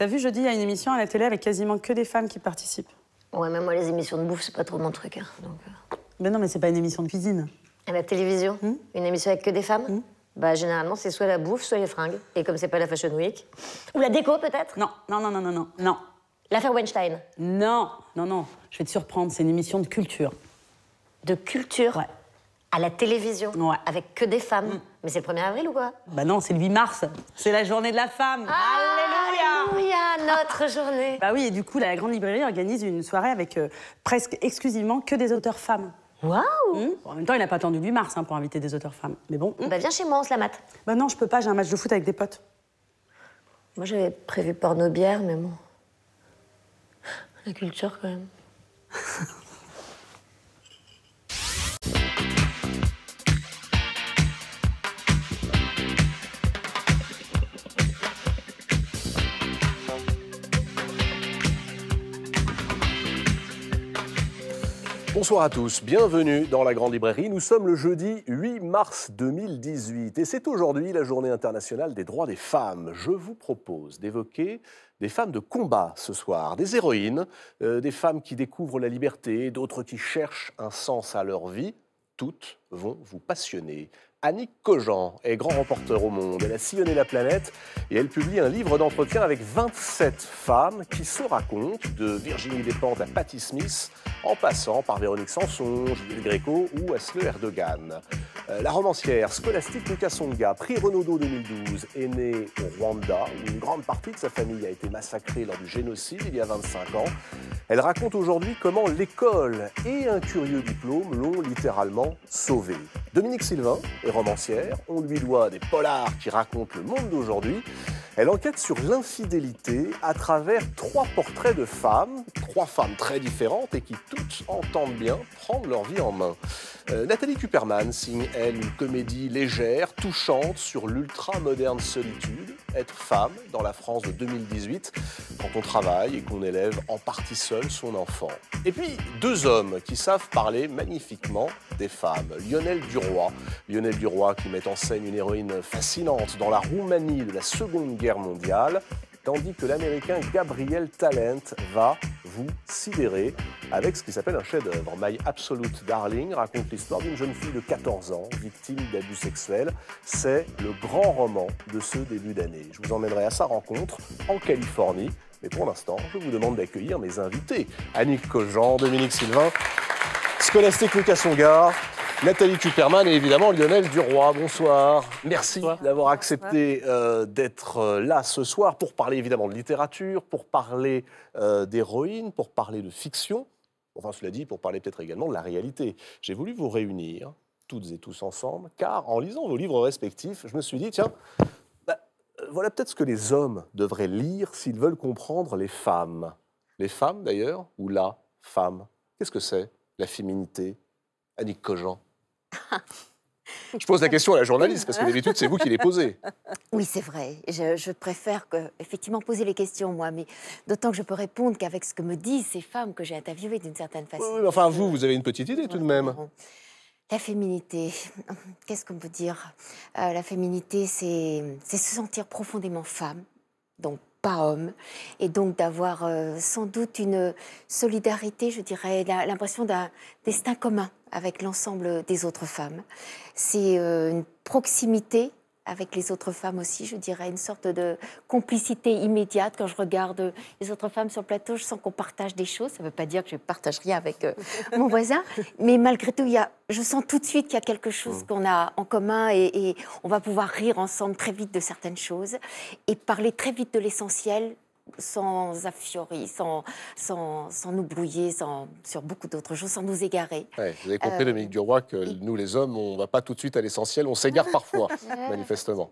T'as vu, jeudi, il y a une émission à la télé avec quasiment que des femmes qui participent. Ouais, mais moi, les émissions de bouffe, c'est pas trop mon truc. Hein, Ben non, mais c'est pas une émission de cuisine. À la télévision hmm Une émission avec que des femmes hmm Bah, généralement, c'est soit la bouffe, soit les fringues. Et comme c'est pas la Fashion Week. Ou la déco, peut-être Non, non, non, non, non, non. non. L'affaire Weinstein Non, non, non. Je vais te surprendre, c'est une émission de culture. De culture Ouais. À la télévision Ouais. Avec que des femmes. Hmm. Mais c'est le 1er avril ou quoi Bah non, c'est le 8 mars. C'est la journée de la femme. Ah Alléluia Gloria, oh, notre journée. Bah oui, et du coup, la Grande Librairie organise une soirée avec euh, presque exclusivement que des auteurs femmes. Waouh mmh. En même temps, il n'a pas attendu du mars hein, pour inviter des auteurs femmes. Mais bon. Mmh. Bah viens chez moi, on se la mate. Bah non, je peux pas, j'ai un match de foot avec des potes. Moi, j'avais prévu porno-bière, mais bon. La culture, quand même. Bonsoir à tous, bienvenue dans la Grande Librairie. Nous sommes le jeudi 8 mars 2018 et c'est aujourd'hui la journée internationale des droits des femmes. Je vous propose d'évoquer des femmes de combat ce soir, des héroïnes, euh, des femmes qui découvrent la liberté, d'autres qui cherchent un sens à leur vie. Toutes vont vous passionner. Annick Cogent est grand remporteur au monde. Elle a sillonné la planète et elle publie un livre d'entretien avec 27 femmes qui se racontent, de Virginie Despentes à Patti Smith, en passant par Véronique Sanson, Gilles Gréco ou Asle Erdogan. Euh, la romancière scolastique Lucas Songa, prix Renaudot 2012, est née au Rwanda, où une grande partie de sa famille a été massacrée lors du génocide il y a 25 ans. Elle raconte aujourd'hui comment l'école et un curieux diplôme l'ont littéralement sauvée. Dominique Sylvain romancière. On lui doit des polars qui racontent le monde d'aujourd'hui. Elle enquête sur l'infidélité à travers trois portraits de femmes, trois femmes très différentes et qui toutes entendent bien prendre leur vie en main. Euh, Nathalie Kuperman signe, elle, une comédie légère, touchante sur l'ultra-moderne solitude, être femme dans la France de 2018, quand on travaille et qu'on élève en partie seul son enfant. Et puis, deux hommes qui savent parler magnifiquement des femmes. Lionel Duroy, Lionel Duroy qui met en scène une héroïne fascinante dans la Roumanie de la Seconde Guerre mondiale, tandis que l'Américain Gabriel Talent va vous sidérer avec ce qui s'appelle un chef-d'œuvre. My Absolute Darling raconte l'histoire d'une jeune fille de 14 ans, victime d'abus sexuels. C'est le grand roman de ce début d'année. Je vous emmènerai à sa rencontre en Californie. Mais pour l'instant, je vous demande d'accueillir mes invités. Annick Cogent, Dominique Sylvain, Scolastique Lucas Songar, Nathalie Kuperman et évidemment Lionel Duroy. Bonsoir. Merci d'avoir accepté euh, d'être euh, là ce soir pour parler évidemment de littérature, pour parler euh, d'héroïne, pour parler de fiction. Enfin, cela dit, pour parler peut-être également de la réalité. J'ai voulu vous réunir toutes et tous ensemble, car en lisant vos livres respectifs, je me suis dit, tiens, bah, euh, voilà peut-être ce que les hommes devraient lire s'ils veulent comprendre les femmes. Les femmes d'ailleurs, ou la femme. Qu'est-ce que c'est la féminité Annick Cogent je pose la question à la journaliste, parce que d'habitude, c'est vous qui les posez. Oui, c'est vrai. Je, préfère effectivement poser les questions, moi, mais d'autant que je peux répondre qu'avec ce que me disent ces femmes que j'ai interviewées d'une certaine façon. enfin, vous, euh, vous avez une petite idée tout de même. La féminité, qu'est-ce qu'on peut dire euh, La féminité, c'est se sentir profondément femme, donc pas homme, et donc d'avoir euh, sans doute une solidarité, je dirais, l'impression d'un destin commun avec l'ensemble des autres femmes. C'est euh, une proximité avec les autres femmes aussi, je dirais, une sorte de complicité immédiate. Quand je regarde les autres femmes sur le plateau, je sens qu'on partage des choses. Ça ne veut pas dire que je ne partage rien avec euh, mon voisin, mais malgré tout, y je sens tout de suite qu'il y a quelque chose mm. qu'on a en commun et on va pouvoir rire ensemble très vite de certaines choses et parler très vite de l'essentiel sans affiori, sans, nous brouiller sur beaucoup d'autres choses, sans nous égarer. vous avez compris, euh, Dominique Duroy, que nous, les hommes, on ne va pas tout de suite à l'essentiel, on s'égare parfois, manifestement.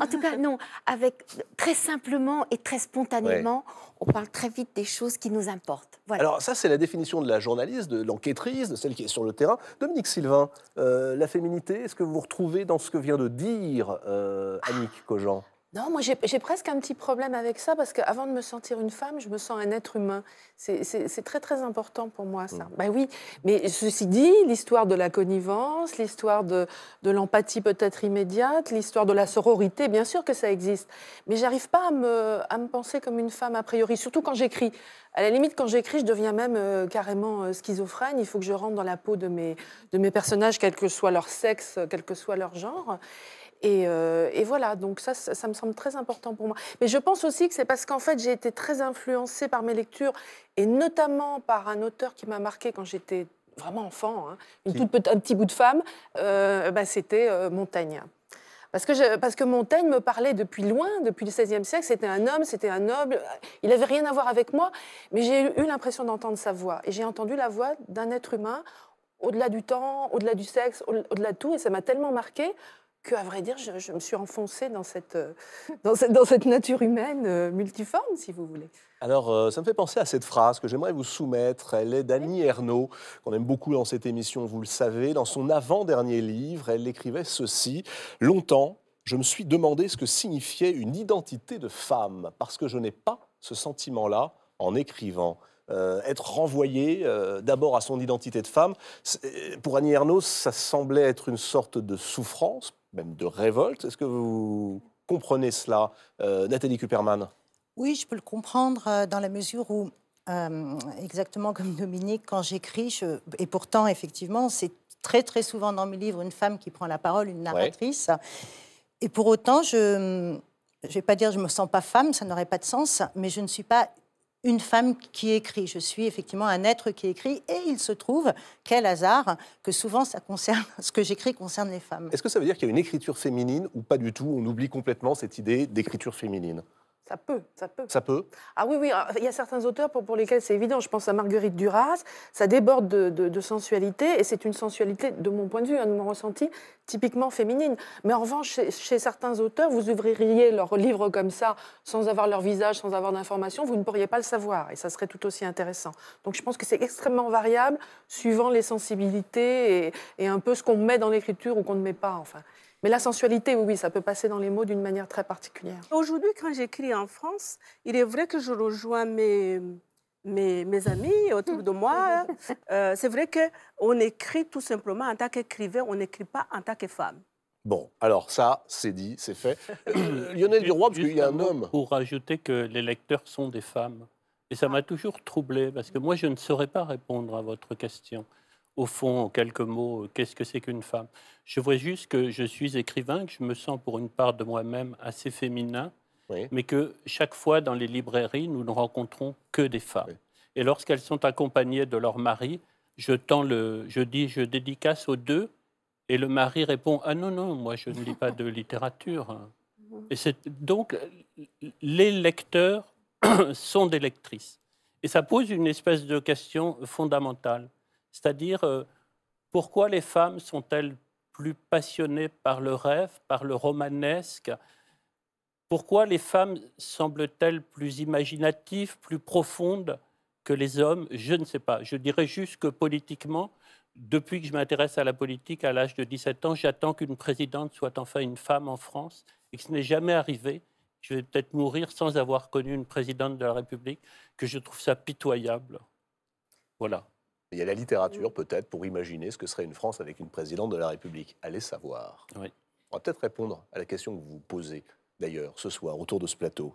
en tout cas, non, avec très simplement et très spontanément, on parle très vite des choses qui nous importent. Voilà. Alors ça, c'est la définition de la journaliste, de l'enquêtrice, de celle qui est sur le terrain. Dominique Sylvain, euh, la féminité, est-ce que vous retrouvez dans ce que vient de dire euh, Annick Cogent non, moi j'ai presque un petit problème avec ça parce qu'avant de me sentir une femme, je me sens un être humain. C'est très très important pour moi ça. Mm. Ben oui, mais ceci dit, l'histoire de la connivence, l'histoire de, l'empathie peut-être immédiate, l'histoire de la sororité, bien sûr que ça existe. Mais j'arrive pas à me, à me penser comme une femme a priori, surtout quand j'écris. À la limite, quand j'écris, je deviens même euh, carrément euh, schizophrène. Il faut que je rentre dans la peau de mes, de mes personnages, quel que soit leur sexe, quel que soit leur genre. Euh, et, voilà, donc ça, ça, me semble très important pour moi. Mais je pense aussi que c'est parce qu'en fait, j'ai été très influencée par mes lectures, et notamment par un auteur qui m'a marqué quand j'étais vraiment enfant, hein, une un petit bout de femme, euh, bah, c'était euh, Montaigne. Parce que, parce que Montaigne me parlait depuis loin, depuis le XVIe siècle. C'était un homme, c'était un noble. Il n'avait rien à voir avec moi, mais j'ai eu l'impression d'entendre sa voix. Et j'ai entendu la voix d'un être humain, au-delà du temps, au-delà du sexe, au-delà de tout. Et ça m'a tellement marqué que, à vrai dire, je, me suis enfoncée dans cette, euh, dans cette, nature humaine euh, multiforme, si vous voulez. Alors, euh, ça me fait penser à cette phrase que j'aimerais vous soumettre. Elle est d'Annie Ernaux, qu'on aime beaucoup dans cette émission, vous le savez. Dans son avant-dernier livre, elle écrivait ceci Longtemps, je me suis demandé ce que signifiait une identité de femme, parce que je n'ai pas ce sentiment-là en écrivant. Euh, être renvoyée euh, d'abord à son identité de femme. Euh, pour Annie Ernaux, ça semblait être une sorte de souffrance, même de révolte. Est-ce que vous comprenez cela, Nathalie Kuperman Oui, je peux le comprendre dans la mesure où, exactement comme Dominique, quand j'écris, et pourtant, effectivement, c'est très très souvent dans mes livres une femme qui prend la parole, une narratrice. Et pour autant, je ne vais pas dire je me sens pas femme, ça n'aurait pas de sens, mais je ne suis pas une femme qui écrit. Je suis effectivement un être qui écrit. Et il se trouve, quel hasard, que souvent ce que j'écris concerne les femmes. Est-ce que ça veut dire qu'il y a une écriture féminine ou pas du tout On oublie complètement cette idée d'écriture féminine ça peut, ça peut. Ça peut. Ah oui, oui, ah, il y a certains auteurs pour, lesquels c'est évident. Je pense à Marguerite Duras, ça déborde de, sensualité, et c'est une sensualité, de mon point de vue, un hein, de mon ressenti, typiquement féminine. Mais en revanche, chez, certains auteurs, vous ouvririez leur livre comme ça, sans avoir leur visage, sans avoir d'informations, vous ne pourriez pas le savoir, et ça serait tout aussi intéressant. Donc je pense que c'est extrêmement variable, suivant les sensibilités et, et un peu ce qu'on met dans l'écriture ou qu'on ne met pas, enfin. Mais la sensualité, oui, ça peut passer dans les mots d'une manière très particulière. Aujourd'hui, quand j'écris en France, il est vrai que je rejoins mes, amis autour de moi. Euh, c'est vrai qu'on écrit tout simplement en tant qu'écrivain, on n'écrit pas en tant que femme. Bon, alors ça, c'est dit, c'est fait. Euh, Lionel Duroy, parce qu'il y a un homme. Pour rajouter que les lecteurs sont des femmes. Et ça m'a toujours troublé, parce que moi, je ne saurais pas répondre à votre question au fond, quelques mots, euh, qu'est-ce que c'est qu'une femme Je vois juste que je suis écrivain, que je me sens pour une part de moi-même assez féminin, mais que chaque fois dans les librairies, nous ne rencontrons que des femmes. Et lorsqu'elles sont accompagnées de leur mari, je tends le, je dis, je dédicace aux deux, et le mari répond Ah non, non, moi je ne lis pas de littérature. Et donc, les lecteurs sont des lectrices. Et ça pose une espèce de question fondamentale c'est-à-dire, euh, pourquoi les femmes sont-elles plus passionnées par le rêve, par le romanesque Pourquoi les femmes semblent-elles plus imaginatives, plus profondes que les hommes Je ne sais pas. Je dirais juste que politiquement, depuis que je m'intéresse à la politique à l'âge de 17 ans, j'attends qu'une présidente soit enfin une femme en France et que ce n'est jamais arrivé. Je vais peut-être mourir sans avoir connu une présidente de la République, que je trouve ça pitoyable. Voilà. Il y a la littérature, peut-être, pour imaginer ce que serait une France avec une présidente de la République. Allez savoir. On va peut-être répondre à la question que vous vous posez, d'ailleurs, ce soir, autour de ce plateau.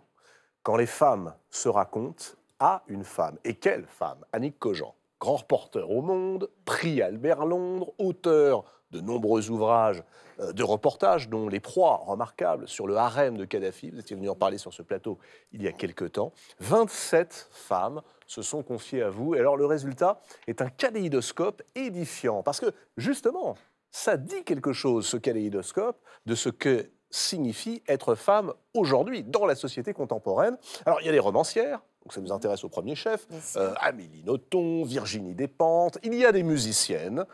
Quand les femmes se racontent à une femme, et quelle femme Annick Cogent, grand reporter au monde, prix Albert Londres, auteur de nombreux ouvrages euh, de reportages, dont Les Proies remarquables sur le harem de Kadhafi. Vous étiez venu en parler sur ce plateau il y a quelque temps. 27 femmes se sont confiées à vous. alors, le résultat est un kaléidoscope édifiant. Parce que, justement, ça dit quelque chose, ce kaléidoscope, de ce que signifie être femme aujourd'hui dans la société contemporaine. Alors, il y a les romancières, donc ça nous intéresse au premier chef, euh, Amélie Nothomb, Virginie Despentes, il y a des musiciennes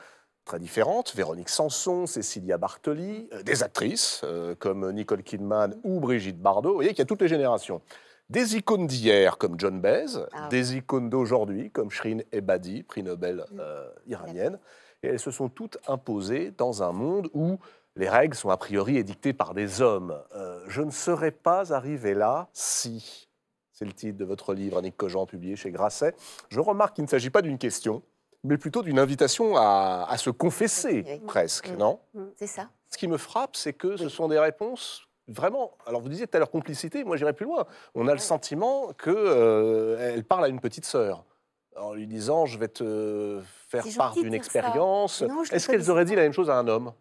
très différentes, Véronique Sanson, Cécilia Bartoli, euh, des actrices euh, comme Nicole Kidman ou Brigitte Bardot, vous voyez qu'il y a toutes les générations. Des icônes d'hier comme John Baez, ah des icônes d'aujourd'hui comme Shrine Ebadi, prix Nobel mm. iranienne, et elles se sont toutes imposées dans un monde où les règles sont a priori édictées par des hommes. je ne serais pas arrivé là si c'est le titre de votre livre, Annick Cogent, publié chez Grasset. Je remarque qu'il ne s'agit pas d'une question, mais plutôt d'une invitation à, se confesser, presque, non C'est ça. Ce qui me frappe, c'est que ce sont des réponses vraiment. Alors, vous disiez tout à l'heure complicité, moi j'irai plus loin. On a le sentiment qu'elle euh, parle à une petite sœur en lui disant Je vais te faire part d'une expérience. Est-ce qu'elles auraient dit la même chose à un homme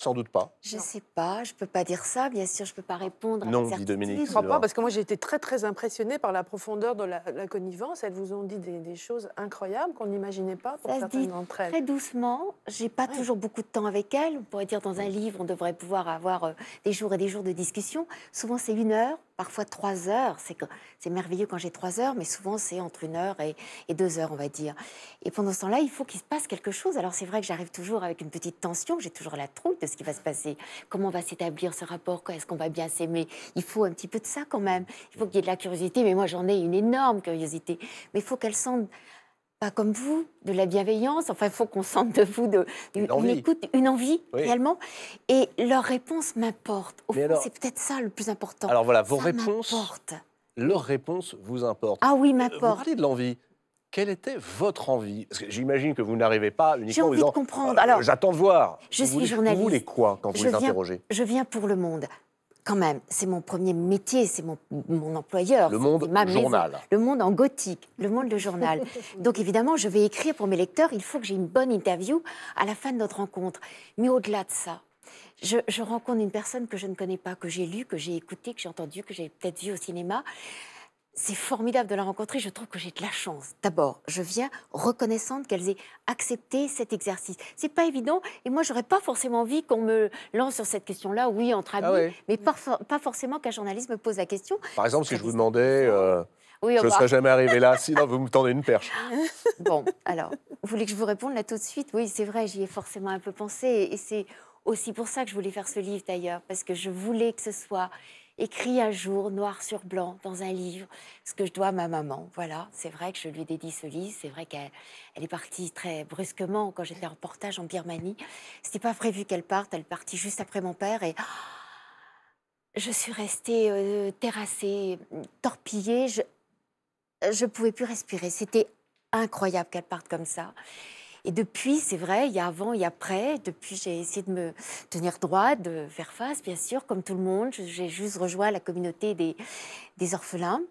sans doute pas. Je ne sais pas, je ne peux pas dire ça, bien sûr, je ne peux pas répondre. Non, à dit Dominique. Je ne crois pas, parce que moi j'ai été très très impressionnée par la profondeur de la, connivence. Elles vous ont dit des, choses incroyables qu'on n'imaginait pas pour certaines d'entre elles. Très doucement, j'ai pas toujours beaucoup de temps avec elles. On pourrait dire dans un livre, on devrait pouvoir avoir euh, des jours et des jours de discussion. Souvent c'est une heure, parfois trois heures. C'est merveilleux quand j'ai trois heures, mais souvent c'est entre une heure et, deux heures, on va dire. Et pendant ce temps-là, il faut qu'il se passe quelque chose. Alors c'est vrai que j'arrive toujours avec une petite tension, j'ai toujours la trouille de ce qui va se passer. Comment va s'établir ce rapport Est-ce qu'on va bien s'aimer Il faut un petit peu de ça quand même. Il faut qu'il y ait de la curiosité, mais moi j'en ai une énorme curiosité. Mais il faut qu'elle sente pas comme vous, de la bienveillance. Enfin, il faut qu'on sente de vous de, une, écoute, une envie réellement. Et leur réponse m'importe. Au fond, c'est peut-être ça le plus important. Alors voilà, vos ça réponses. Leur réponse vous importe. Ah oui, euh, m'importe. Vous parlez de l'envie. Quelle était votre envie j'imagine que vous n'arrivez pas uniquement J'ai envie de comprendre. Oh alors, j'attends de voir. Je suis journaliste. Vous voulez quoi quand vous les interrogez Je viens pour le monde quand même, c'est mon premier métier, c'est mon, employeur. Le monde ma journal. le monde en gothique, le monde de journal. Donc évidemment, je vais écrire pour mes lecteurs, il faut que j'ai une bonne interview à la fin de notre rencontre. Mais au-delà de ça, je, je rencontre une personne que je ne connais pas, que j'ai lue, que j'ai écoutée, que j'ai entendue, que j'ai peut-être vue au cinéma c'est formidable de la rencontrer. Je trouve que j'ai de la chance. D'abord, je viens reconnaissante qu'elles aient accepté cet exercice. C'est pas évident. Et moi, j'aurais pas forcément envie qu'on me lance sur cette question-là, oui, entre ah amis, mais pas, forcément qu'un journaliste me pose la question. Par exemple, si je vous demandais. Euh, je ne oh, bah. serais jamais arrivé là. Sinon, vous me tendez une perche. Bon, alors, vous voulez que je vous réponde là tout de suite Oui, c'est vrai, j'y ai forcément un peu pensé. Et c'est aussi pour ça que je voulais faire ce livre, d'ailleurs, parce que je voulais que ce soit écrit un jour, noir sur blanc, dans un livre, ce que je dois à ma maman. Voilà, c'est vrai que je lui dédie ce livre. C'est vrai qu'elle elle est partie très brusquement quand j'étais en reportage en Birmanie. Ce n'était pas prévu qu'elle parte. Elle est partie juste après mon père et oh, je suis restée euh, terrassée, torpillée. Je ne pouvais plus respirer. C'était incroyable qu'elle parte comme ça. Et depuis, c'est vrai, il y a avant, il y a après. Depuis, j'ai essayé de me tenir droit, de faire face, bien sûr, comme tout le monde. J'ai juste rejoint la communauté des, orphelins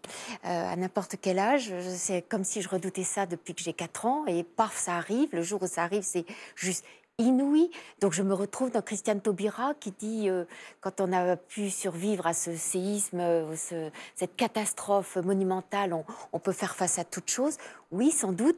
euh, à n'importe quel âge. C'est comme si je redoutais ça depuis que j'ai 4 ans. Et paf, ça arrive. Le jour où ça arrive, c'est juste Inouï. Donc je me retrouve dans Christiane Taubira qui dit, euh, quand on a pu survivre à ce séisme, euh, cette catastrophe monumentale, on, peut faire face à toute chose. Oui, sans doute.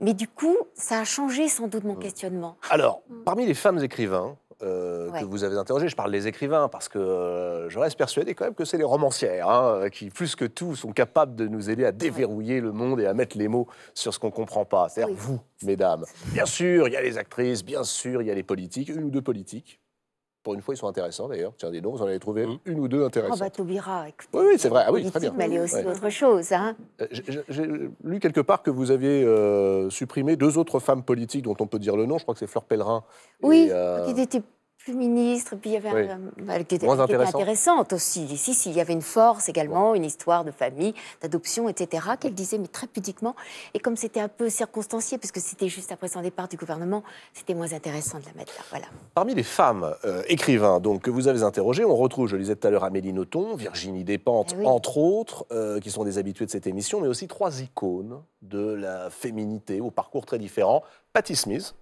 Mais du coup, ça a changé sans doute mon mm. questionnement. Alors, mm. parmi les femmes écrivains, euh, que vous avez interrogé, je parle des écrivains, parce que euh, je reste persuadé quand même que c'est les romancières hein, qui, plus que tout, sont capables de nous aider à déverrouiller le monde et à mettre les mots sur ce qu'on ne comprend pas. C'est-à-dire vous, mesdames. Bien sûr, il y a les actrices, bien sûr, il y a les politiques, une ou deux politiques, pour une fois, ils sont intéressants d'ailleurs. Tiens, des noms, vous en avez trouvé mmh. une ou deux intéressantes. – Oh, bah, écoutez. Oui, oui c'est vrai. Ah, oui, très bien. Mais y a aussi autre chose. Hein. Euh, j'ai lu quelque part que vous aviez euh, supprimé deux autres femmes politiques dont on peut dire le nom. Je crois que c'est Fleur Pellerin. Oui, euh, qui était plus ministre, puis il y avait un, qui euh, Moins intéressant. intéressante aussi. Ici, s'il y avait une force également, une histoire de famille, d'adoption, etc., qu'elle disait, mais très pudiquement. Et comme c'était un peu circonstancié, puisque c'était juste après son départ du gouvernement, c'était moins intéressant de la mettre là. Voilà. Parmi les femmes euh, écrivains donc, que vous avez interrogées, on retrouve, je le disais tout à l'heure, Amélie Nothomb, Virginie Despentes, eh entre autres, euh, qui sont des habitués de cette émission, mais aussi trois icônes de la féminité au parcours très différent. Patti Smith,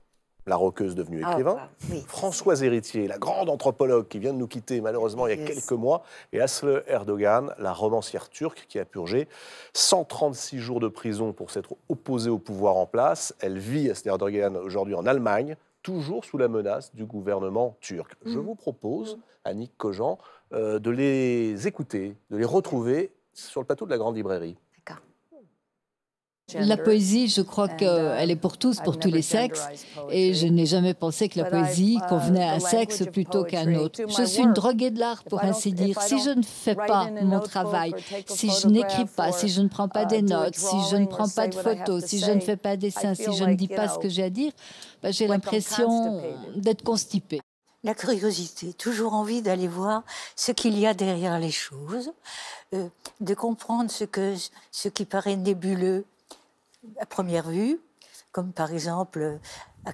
la roqueuse devenue ah, écrivain, bah, Françoise Héritier, la grande anthropologue qui vient de nous quitter malheureusement il y a quelques mois, et Asle Erdogan, la romancière turque qui a purgé 136 jours de prison pour s'être opposée au pouvoir en place. Elle vit, Asle Erdogan, aujourd'hui en Allemagne, toujours sous la menace du gouvernement turc. Je mm. vous propose, mm. Annick Cogent, euh, de les écouter, de les retrouver sur le plateau de la Grande Librairie. La poésie, je crois uh, qu'elle est pour tous, pour tous les sexes, et je n'ai jamais pensé que la poésie uh, convenait à un sexe plutôt qu'à un autre. Je suis une droguée de l'art, pour ainsi dire. Si je ne fais pas mon travail, si je n'écris pas, si je ne prends pas uh, des notes, si je ne prends pas de photos, si je ne fais pas de dessins, si je ne dis pas ce que j'ai à dire, bah, j'ai l'impression d'être constipée. La curiosité, toujours envie d'aller voir ce qu'il y a derrière les choses, euh, de comprendre ce, que, ce qui paraît nébuleux à première vue, comme par exemple, euh, euh,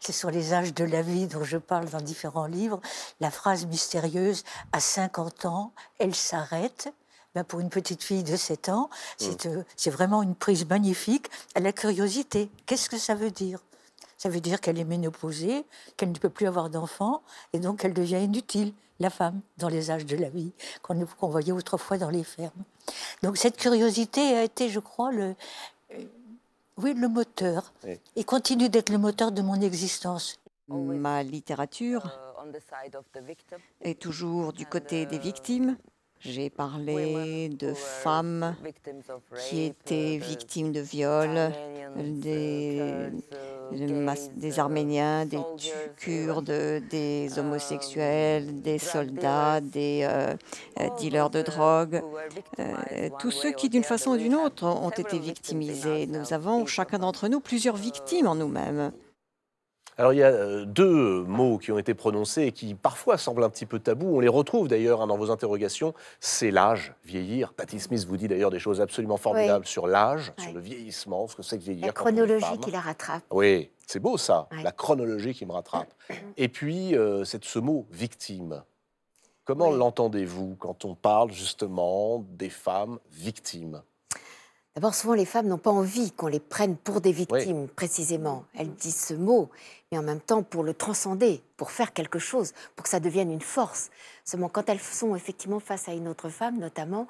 c'est sur les âges de la vie dont je parle dans différents livres, la phrase mystérieuse à 50 ans, elle s'arrête. Ben pour une petite fille de 7 ans, c'est mm. euh, c'est vraiment une prise magnifique à la curiosité. Qu'est-ce que ça veut dire Ça veut dire qu'elle est ménopausée, qu'elle ne peut plus avoir d'enfants, et donc elle devient inutile, la femme, dans les âges de la vie qu'on voyait autrefois dans les fermes. Donc cette curiosité a été, je crois, le, oui, le moteur. Il continue d'être le moteur de mon existence. Oh, Ma littérature euh, est toujours du côté des euh, victimes j'ai parlé de femmes qui étaient uh, victimes de viols, uh, uh, des, Arméniens, des Kurdes, des um, homosexuels, des soldats, des euh, euh, dealers de drogue. Euh, tous ceux qui, d'une façon ou d'une autre, ont été victimisés. Nous avons, chacun d'entre nous, plusieurs victimes en nous-mêmes. Alors il y a euh, deux euh, mots qui ont été prononcés et qui parfois semblent un petit peu tabous. On les retrouve d'ailleurs hein, dans vos interrogations. C'est l'âge, vieillir. Patty Smith vous dit d'ailleurs des choses absolument formidables sur l'âge, sur le vieillissement, ce que c'est que vieillir. La chronologie qui la rattrape. Oui, c'est beau ça, la chronologie qui me rattrape. et puis euh, c'est ce mot victime. Comment l'entendez-vous quand on parle justement des femmes victimes D'abord, souvent, les femmes n'ont pas envie qu'on les prenne pour des victimes, précisément. Elles disent ce mot mais en même temps pour le transcender, pour faire quelque chose, pour que ça devienne une force. Seulement, quand elles sont effectivement face à une autre femme, notamment,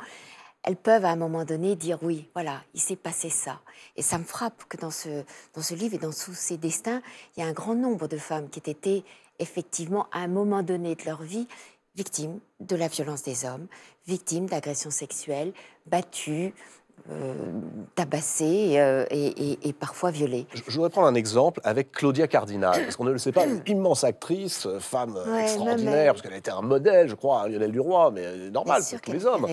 elles peuvent à un moment donné dire oui, voilà, il s'est passé ça. Et ça me frappe que dans ce, dans ce livre et dans tous ces destins, il y a un grand nombre de femmes qui étaient effectivement à un moment donné de leur vie victimes de la violence des hommes, victimes d'agressions sexuelles, battues, euh, tabassée euh, et, parfois violée. Je, voudrais prendre un exemple avec Claudia Cardinal, parce qu'on ne le sait pas, une immense actrice, euh, femme extraordinaire, parce qu'elle a été un modèle, je crois, à Lionel Duroy, mais normal pour tous les hommes.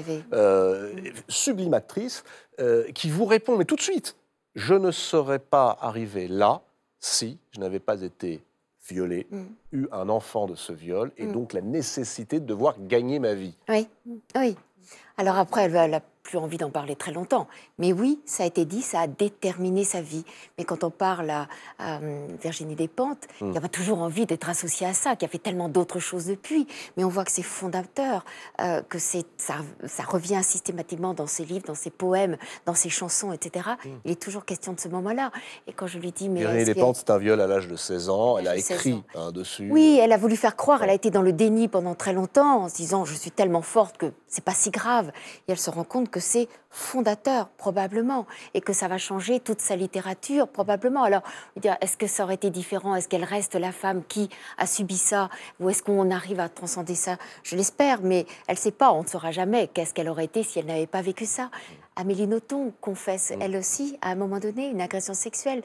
sublime actrice, qui vous répond, mais tout de suite, je ne serais pas arrivée là si je n'avais pas été violée, mm. eu un enfant de ce viol, et mm. donc la nécessité de devoir gagner ma vie. Oui, oui. Alors après, elle va la plus envie d'en parler très longtemps. Mais oui, ça a été dit, ça a déterminé sa vie. Mais quand on parle à, hum, Virginie Despentes, mm. il y a pas toujours envie d'être associé à ça, qui a fait tellement d'autres choses depuis. Mais on voit que c'est fondateur, euh, que ça, revient systématiquement dans ses livres, dans ses poèmes, dans ses chansons, etc. Mm. Il est toujours question de ce moment-là. Et quand je lui dis... Mais Virginie Despentes, c'est un viol à l'âge de 16 ans. Elle a écrit dessus. Oui, elle a voulu faire croire. Elle a été dans le déni pendant très longtemps, en se disant, je suis tellement forte que c'est pas si grave. Et elle se rend compte que que c'est fondateur, probablement, et que ça va changer toute sa littérature, probablement. Alors, est-ce que ça aurait été différent Est-ce qu'elle reste la femme qui a subi ça Ou est-ce qu'on arrive à transcender ça Je l'espère, mais elle ne sait pas, on ne saura jamais qu'est-ce qu'elle aurait été si elle n'avait pas vécu ça. Amélie Nothomb confesse, mm. elle aussi, à un moment donné, une agression sexuelle.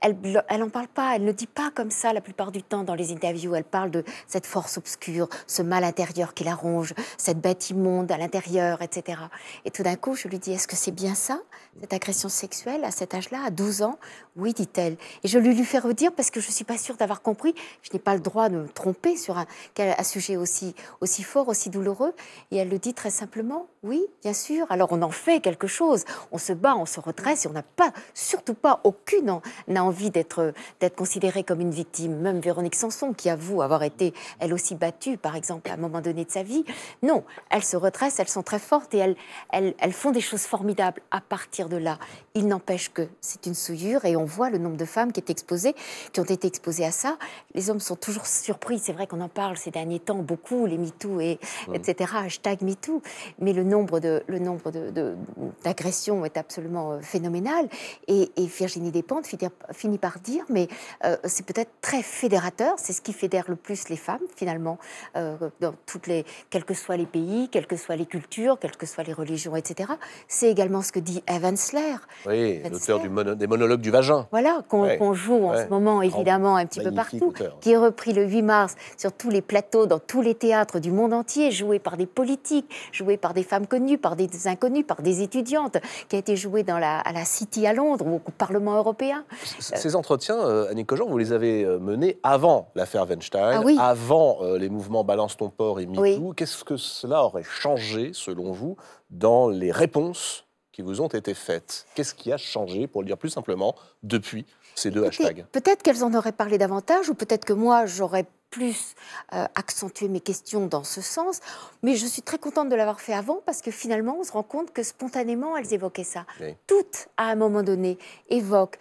Elle n'en parle pas, elle ne dit pas comme ça la plupart du temps dans les interviews. Elle parle de cette force obscure, ce mal intérieur qui la ronge, cette bête immonde à l'intérieur, etc. Et tout d'un coup, je lui dis, est-ce que c'est bien ça, cette agression sexuelle, à cet âge-là, à 12 ans Oui, dit-elle. Et je lui lui fais redire, parce que je ne suis pas sûre d'avoir compris, je n'ai pas le droit de me tromper sur un, un sujet aussi, aussi fort, aussi douloureux. Et elle le dit très simplement, oui, bien sûr. Alors on en fait quelque chose. On se bat, on se redresse et on n'a pas, surtout pas, aucune n'a envie d'être considérée comme une victime. Même Véronique Sanson, qui avoue avoir été elle aussi battue, par exemple, à un moment donné de sa vie. Non, elles se redressent, elles sont très fortes et elles, elles, font des choses formidables à partir de là. Il n'empêche que c'est une souillure et on voit le nombre de femmes qui, est qui ont été exposées à ça. Les hommes sont toujours surpris. C'est vrai qu'on en parle ces derniers temps beaucoup, les MeToo, et, etc. Hashtag MeToo. Mais le nombre de, le nombre d'agressions de, est absolument euh, phénoménal. Et, Virginie Despentes finit, par dire, mais euh, c'est peut-être très fédérateur, c'est ce qui fédère le plus les femmes finalement, euh, dans toutes les, quels que soient les pays, quelles que soient les cultures, quelles que soient les religions, etc. C'est également ce que dit Evansler. l'auteur des monologues du vagin. Voilà, qu'on joue en ce moment évidemment un petit peu partout, qui est repris le 8 mars sur tous les plateaux, dans tous les théâtres du monde entier, joué par des politiques, joué par des femmes connue par des, inconnus par des étudiantes, qui a été jouée dans la, à la City à Londres ou au Parlement européen. Ces entretiens, euh, Annick vous les avez euh, menés avant l'affaire Weinstein, ah avant euh, les mouvements Balance ton port et MeToo. Qu'est-ce que cela aurait changé, selon vous, dans les réponses qui vous ont été faites Qu'est-ce qui a changé, pour le dire plus simplement, depuis ces deux hashtags Peut-être qu'elles en auraient parlé davantage, ou peut-être que moi, j'aurais plus euh, accentuer mes questions dans ce sens. Mais je suis très contente de l'avoir fait avant parce que finalement, on se rend compte que spontanément, elles évoquaient ça. Toutes, à un moment donné, évoquent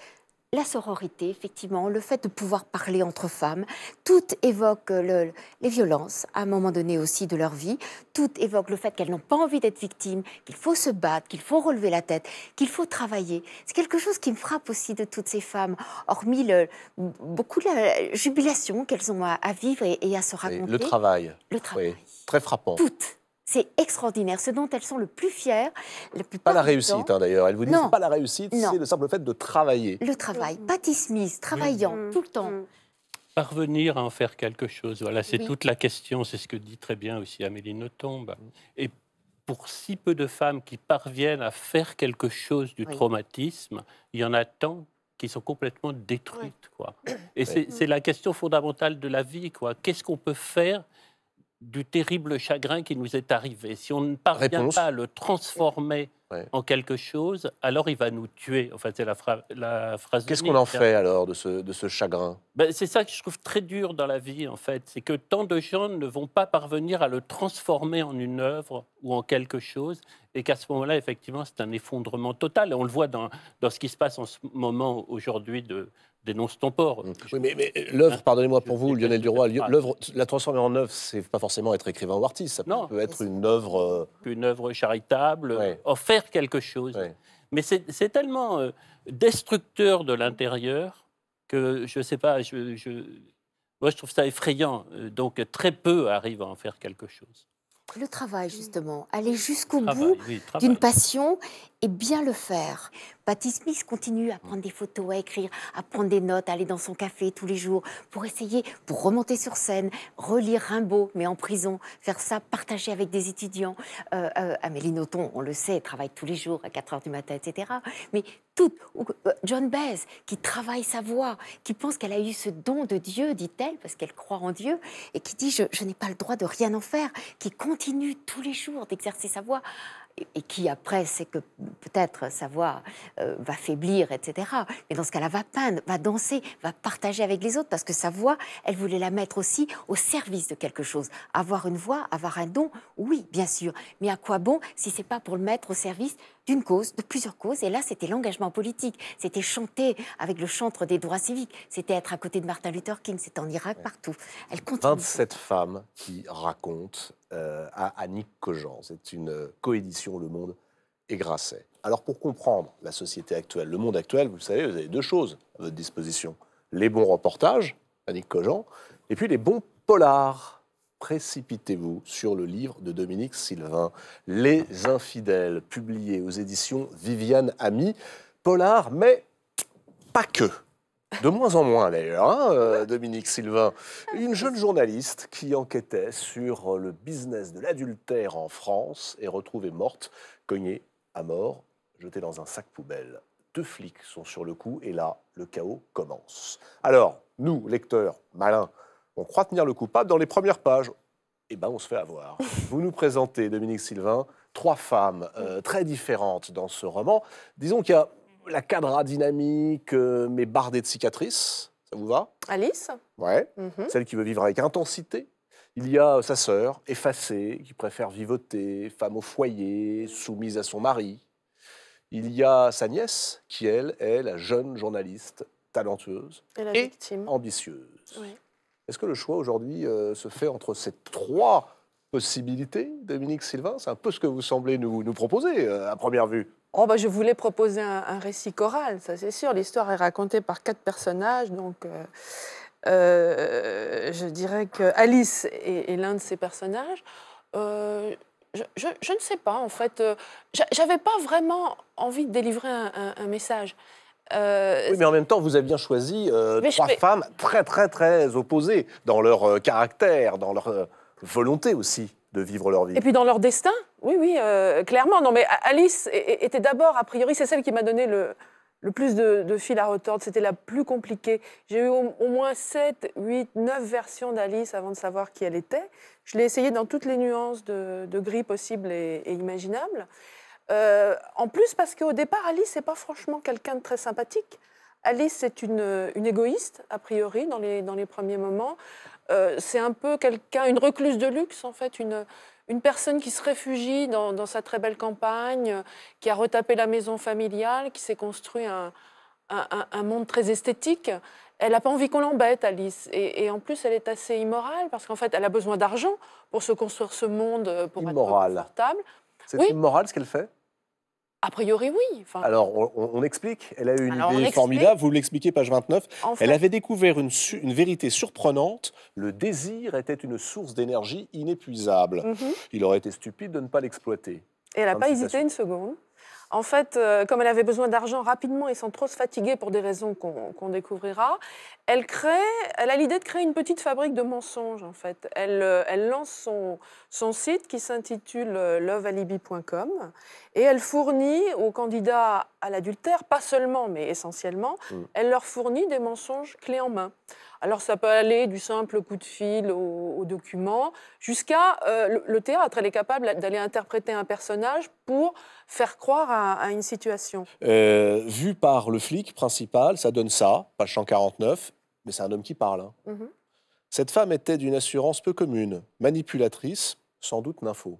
la sororité, effectivement, le fait de pouvoir parler entre femmes, Tout évoque euh, les violences à un moment donné aussi de leur vie, Tout évoque le fait qu'elles n'ont pas envie d'être victimes, qu'il faut se battre, qu'il faut relever la tête, qu'il faut travailler. C'est quelque chose qui me frappe aussi de toutes ces femmes, hormis le, beaucoup de la jubilation qu'elles ont à, vivre et, à se raconter. le travail. Le travail. très frappant. C'est extraordinaire. Ce dont elles sont le plus fières, le plus Pas la réussite, hein, d'ailleurs. Elles vous disent pas la réussite, c'est le simple fait de travailler. Le travail. Mm-hmm. Smith, travaillant mm-hmm. tout le temps. Mm-hmm. Parvenir à en faire quelque chose. Voilà, c'est toute la question. C'est ce que dit très bien aussi Amélie Nothomb. Et pour si peu de femmes qui parviennent à faire quelque chose du traumatisme, il y en a tant qui sont complètement détruites. Et c'est la question fondamentale de la vie. Qu'est-ce qu'on peut faire du terrible chagrin qui nous est arrivé. Si on ne parvient pas à le transformer en quelque chose, alors il va nous tuer. Enfin, c'est la, la, phrase. Qu'est-ce qu'on en hein. fait alors de ce, de ce chagrin ben, C'est ça que je trouve très dur dans la vie, en fait. C'est que tant de gens ne vont pas parvenir à le transformer en une œuvre ou en quelque chose, et qu'à ce moment-là, effectivement, c'est un effondrement total. Et on le voit dans, dans ce qui se passe en ce moment aujourd'hui de, dénonce ton port. Mm. Oui, mais, mais euh, l'œuvre, hein, pardonnez-moi pour vous, Lionel Duroy, l'œuvre, la transformer en œuvre, c'est pas forcément être écrivain ou artiste, ça peut être une œuvre. Euh, une œuvre charitable, euh, offrir quelque chose. Mais c'est tellement destructeur de l'intérieur que je sais pas, je, moi je trouve ça effrayant. Donc très peu arrivent à en faire quelque chose. Le travail, justement, aller jusqu'au bout d'une passion et bien le faire. Baptiste Smith continue à prendre des photos, à écrire, à prendre des notes, à aller dans son café tous les jours pour essayer, pour remonter sur scène, relire Rimbaud, mais en prison, faire ça, partager avec des étudiants. Euh, euh, Amélie Nothomb, on le sait, travaille tous les jours à 4 h du matin, etc. Mais tout, euh, John Baez, qui travaille sa voix, qui pense qu'elle a eu ce don de Dieu, dit-elle, parce qu'elle croit en Dieu, et qui dit je n'ai pas le droit de rien en faire, qui continue tous les jours d'exercer sa voix et qui après sait que peut-être sa voix euh, va faiblir, etc. Mais dans ce cas-là, va peindre, va danser, va partager avec les autres, parce que sa voix, elle voulait la mettre aussi au service de quelque chose. Avoir une voix, avoir un don, oui, bien sûr, mais à quoi bon si ce n'est pas pour le mettre au service d'une cause, de plusieurs causes. Et là, c'était l'engagement politique. C'était chanter avec le chantre des droits civiques. C'était être à côté de Martin Luther King. C'était en Irak, partout. Elle continue. 27 femmes qui racontent euh, à Annick Cogent. C'est une euh, coédition Le Monde et Grasset. Alors pour comprendre la société actuelle, le monde actuel, vous savez, vous avez deux choses à votre disposition. Les bons reportages, Annick Cogent, et puis les bons polars précipitez-vous sur le livre de Dominique Sylvain, Les Infidèles, publié aux éditions Viviane Ami. Polar, mais pas que. De moins en moins d'ailleurs, hein, euh, Dominique Sylvain. Une jeune journaliste qui enquêtait sur le business de l'adultère en France est retrouvée morte, cognée à mort, jetée dans un sac poubelle. Deux flics sont sur le coup et là, le chaos commence. Alors, nous, lecteurs malins, on croit tenir le coupable dans les premières pages. Eh bien, on se fait avoir. Vous nous présentez, Dominique Sylvain, trois femmes euh, très différentes dans ce roman. Disons qu'il y a la cadra dynamique, euh, mais bardée de cicatrices. Ça vous va Alice Ouais. Mhm. Celle qui veut vivre avec intensité. Il y a euh, sa sœur, effacée, qui préfère vivoter, femme au foyer, soumise à son mari. Il y a sa nièce, qui, elle, est la jeune journaliste talentueuse et, victime. ambitieuse. Oui. Est-ce que le choix aujourd'hui euh, se fait entre ces trois possibilités, Dominique Sylvain C'est un peu ce que vous semblez nous, proposer euh, à première vue. Oh bah je voulais proposer un, récit choral, ça c'est sûr. L'histoire est racontée par quatre personnages, donc euh, je dirais que Alice est, l'un de ces personnages. Je, ne sais pas, en fait. J'avais pas vraiment envie de délivrer un message. Euh, oui, mais en même temps, vous avez bien choisi euh, trois femmes très, très, très opposées dans leur euh, caractère, dans leur volonté aussi de vivre leur vie. Et puis dans leur destin, oui, oui, clairement. Non, mais Alice était d'abord, a priori, c'est celle qui m'a donné le, plus de, fil à retordre. C'était la plus compliquée. J'ai eu au, moins 7, 8, 9 versions d'Alice avant de savoir qui elle était. Je l'ai essayée dans toutes les nuances de, gris possibles et imaginables. Euh, en plus, parce qu'au départ, Alice n'est pas franchement quelqu'un de très sympathique. Alice est une, égoïste, a priori, dans les, dans les premiers moments. Euh, c'est un peu quelqu'un, une recluse de luxe, en fait, une, une personne qui se réfugie dans, sa très belle campagne, qui a retapé la maison familiale, qui s'est construit un, monde très esthétique. Elle n'a pas envie qu'on l'embête, Alice. Et, en plus, elle est assez immorale, parce qu'en fait, elle a besoin d'argent pour se construire ce monde, euh, pour être confortable. C'est immoral ce qu'elle fait a priori, oui. Alors, on, explique. Elle a eu une idée formidable. Vous l'expliquez, page 29. Elle avait découvert une, vérité surprenante. Le désir était une source d'énergie inépuisable. Mhm. Il aurait été stupide de ne pas l'exploiter. Et elle n'a pas hésité une seconde. En fait, euh, comme elle avait besoin d'argent rapidement et sans trop se fatiguer pour des raisons qu'on découvrira, elle crée, elle a l'idée de créer une petite fabrique de mensonges. En fait, elle, euh, lance son, site qui s'intitule euh, lovealibi.com et elle fournit aux candidats à l'adultère, pas seulement mais essentiellement, mm. elle leur fournit des mensonges clés en main. Alors ça peut aller du simple coup de fil au, document, jusqu'à euh, le, théâtre. Elle est capable d'aller interpréter un personnage pour faire croire à, une situation. Euh, vu par le flic principal, ça donne ça, page 149, mais c'est un homme qui parle. Hein. Mhm. Cette femme était d'une assurance peu commune, manipulatrice, sans doute nympho.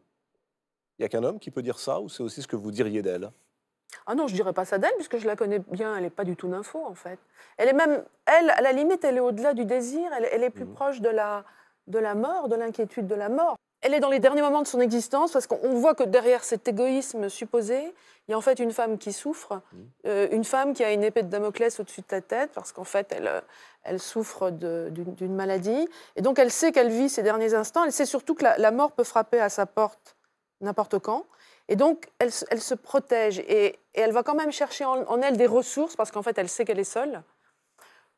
Il n'y a qu'un homme qui peut dire ça, ou c'est aussi ce que vous diriez d'elle ah non, je dirais pas ça d'elle, puisque je la connais bien, elle n'est pas du tout nympho, en fait. Elle est même, elle, à la limite, elle est au-delà du désir, elle, est plus mhm. proche de la, de la mort, de l'inquiétude de la mort. Elle est dans les derniers moments de son existence, parce qu'on voit que derrière cet égoïsme supposé, il y a en fait une femme qui souffre, mhm. euh, une femme qui a une épée de Damoclès au-dessus de sa tête, parce qu'en fait, elle, euh, elle souffre d'une maladie. Et donc, elle sait qu'elle vit ces derniers instants, elle sait surtout que la, la mort peut frapper à sa porte n'importe quand. Et donc, elle, se protège et, elle va quand même chercher en, elle des ressources parce qu'en fait, elle sait qu'elle est seule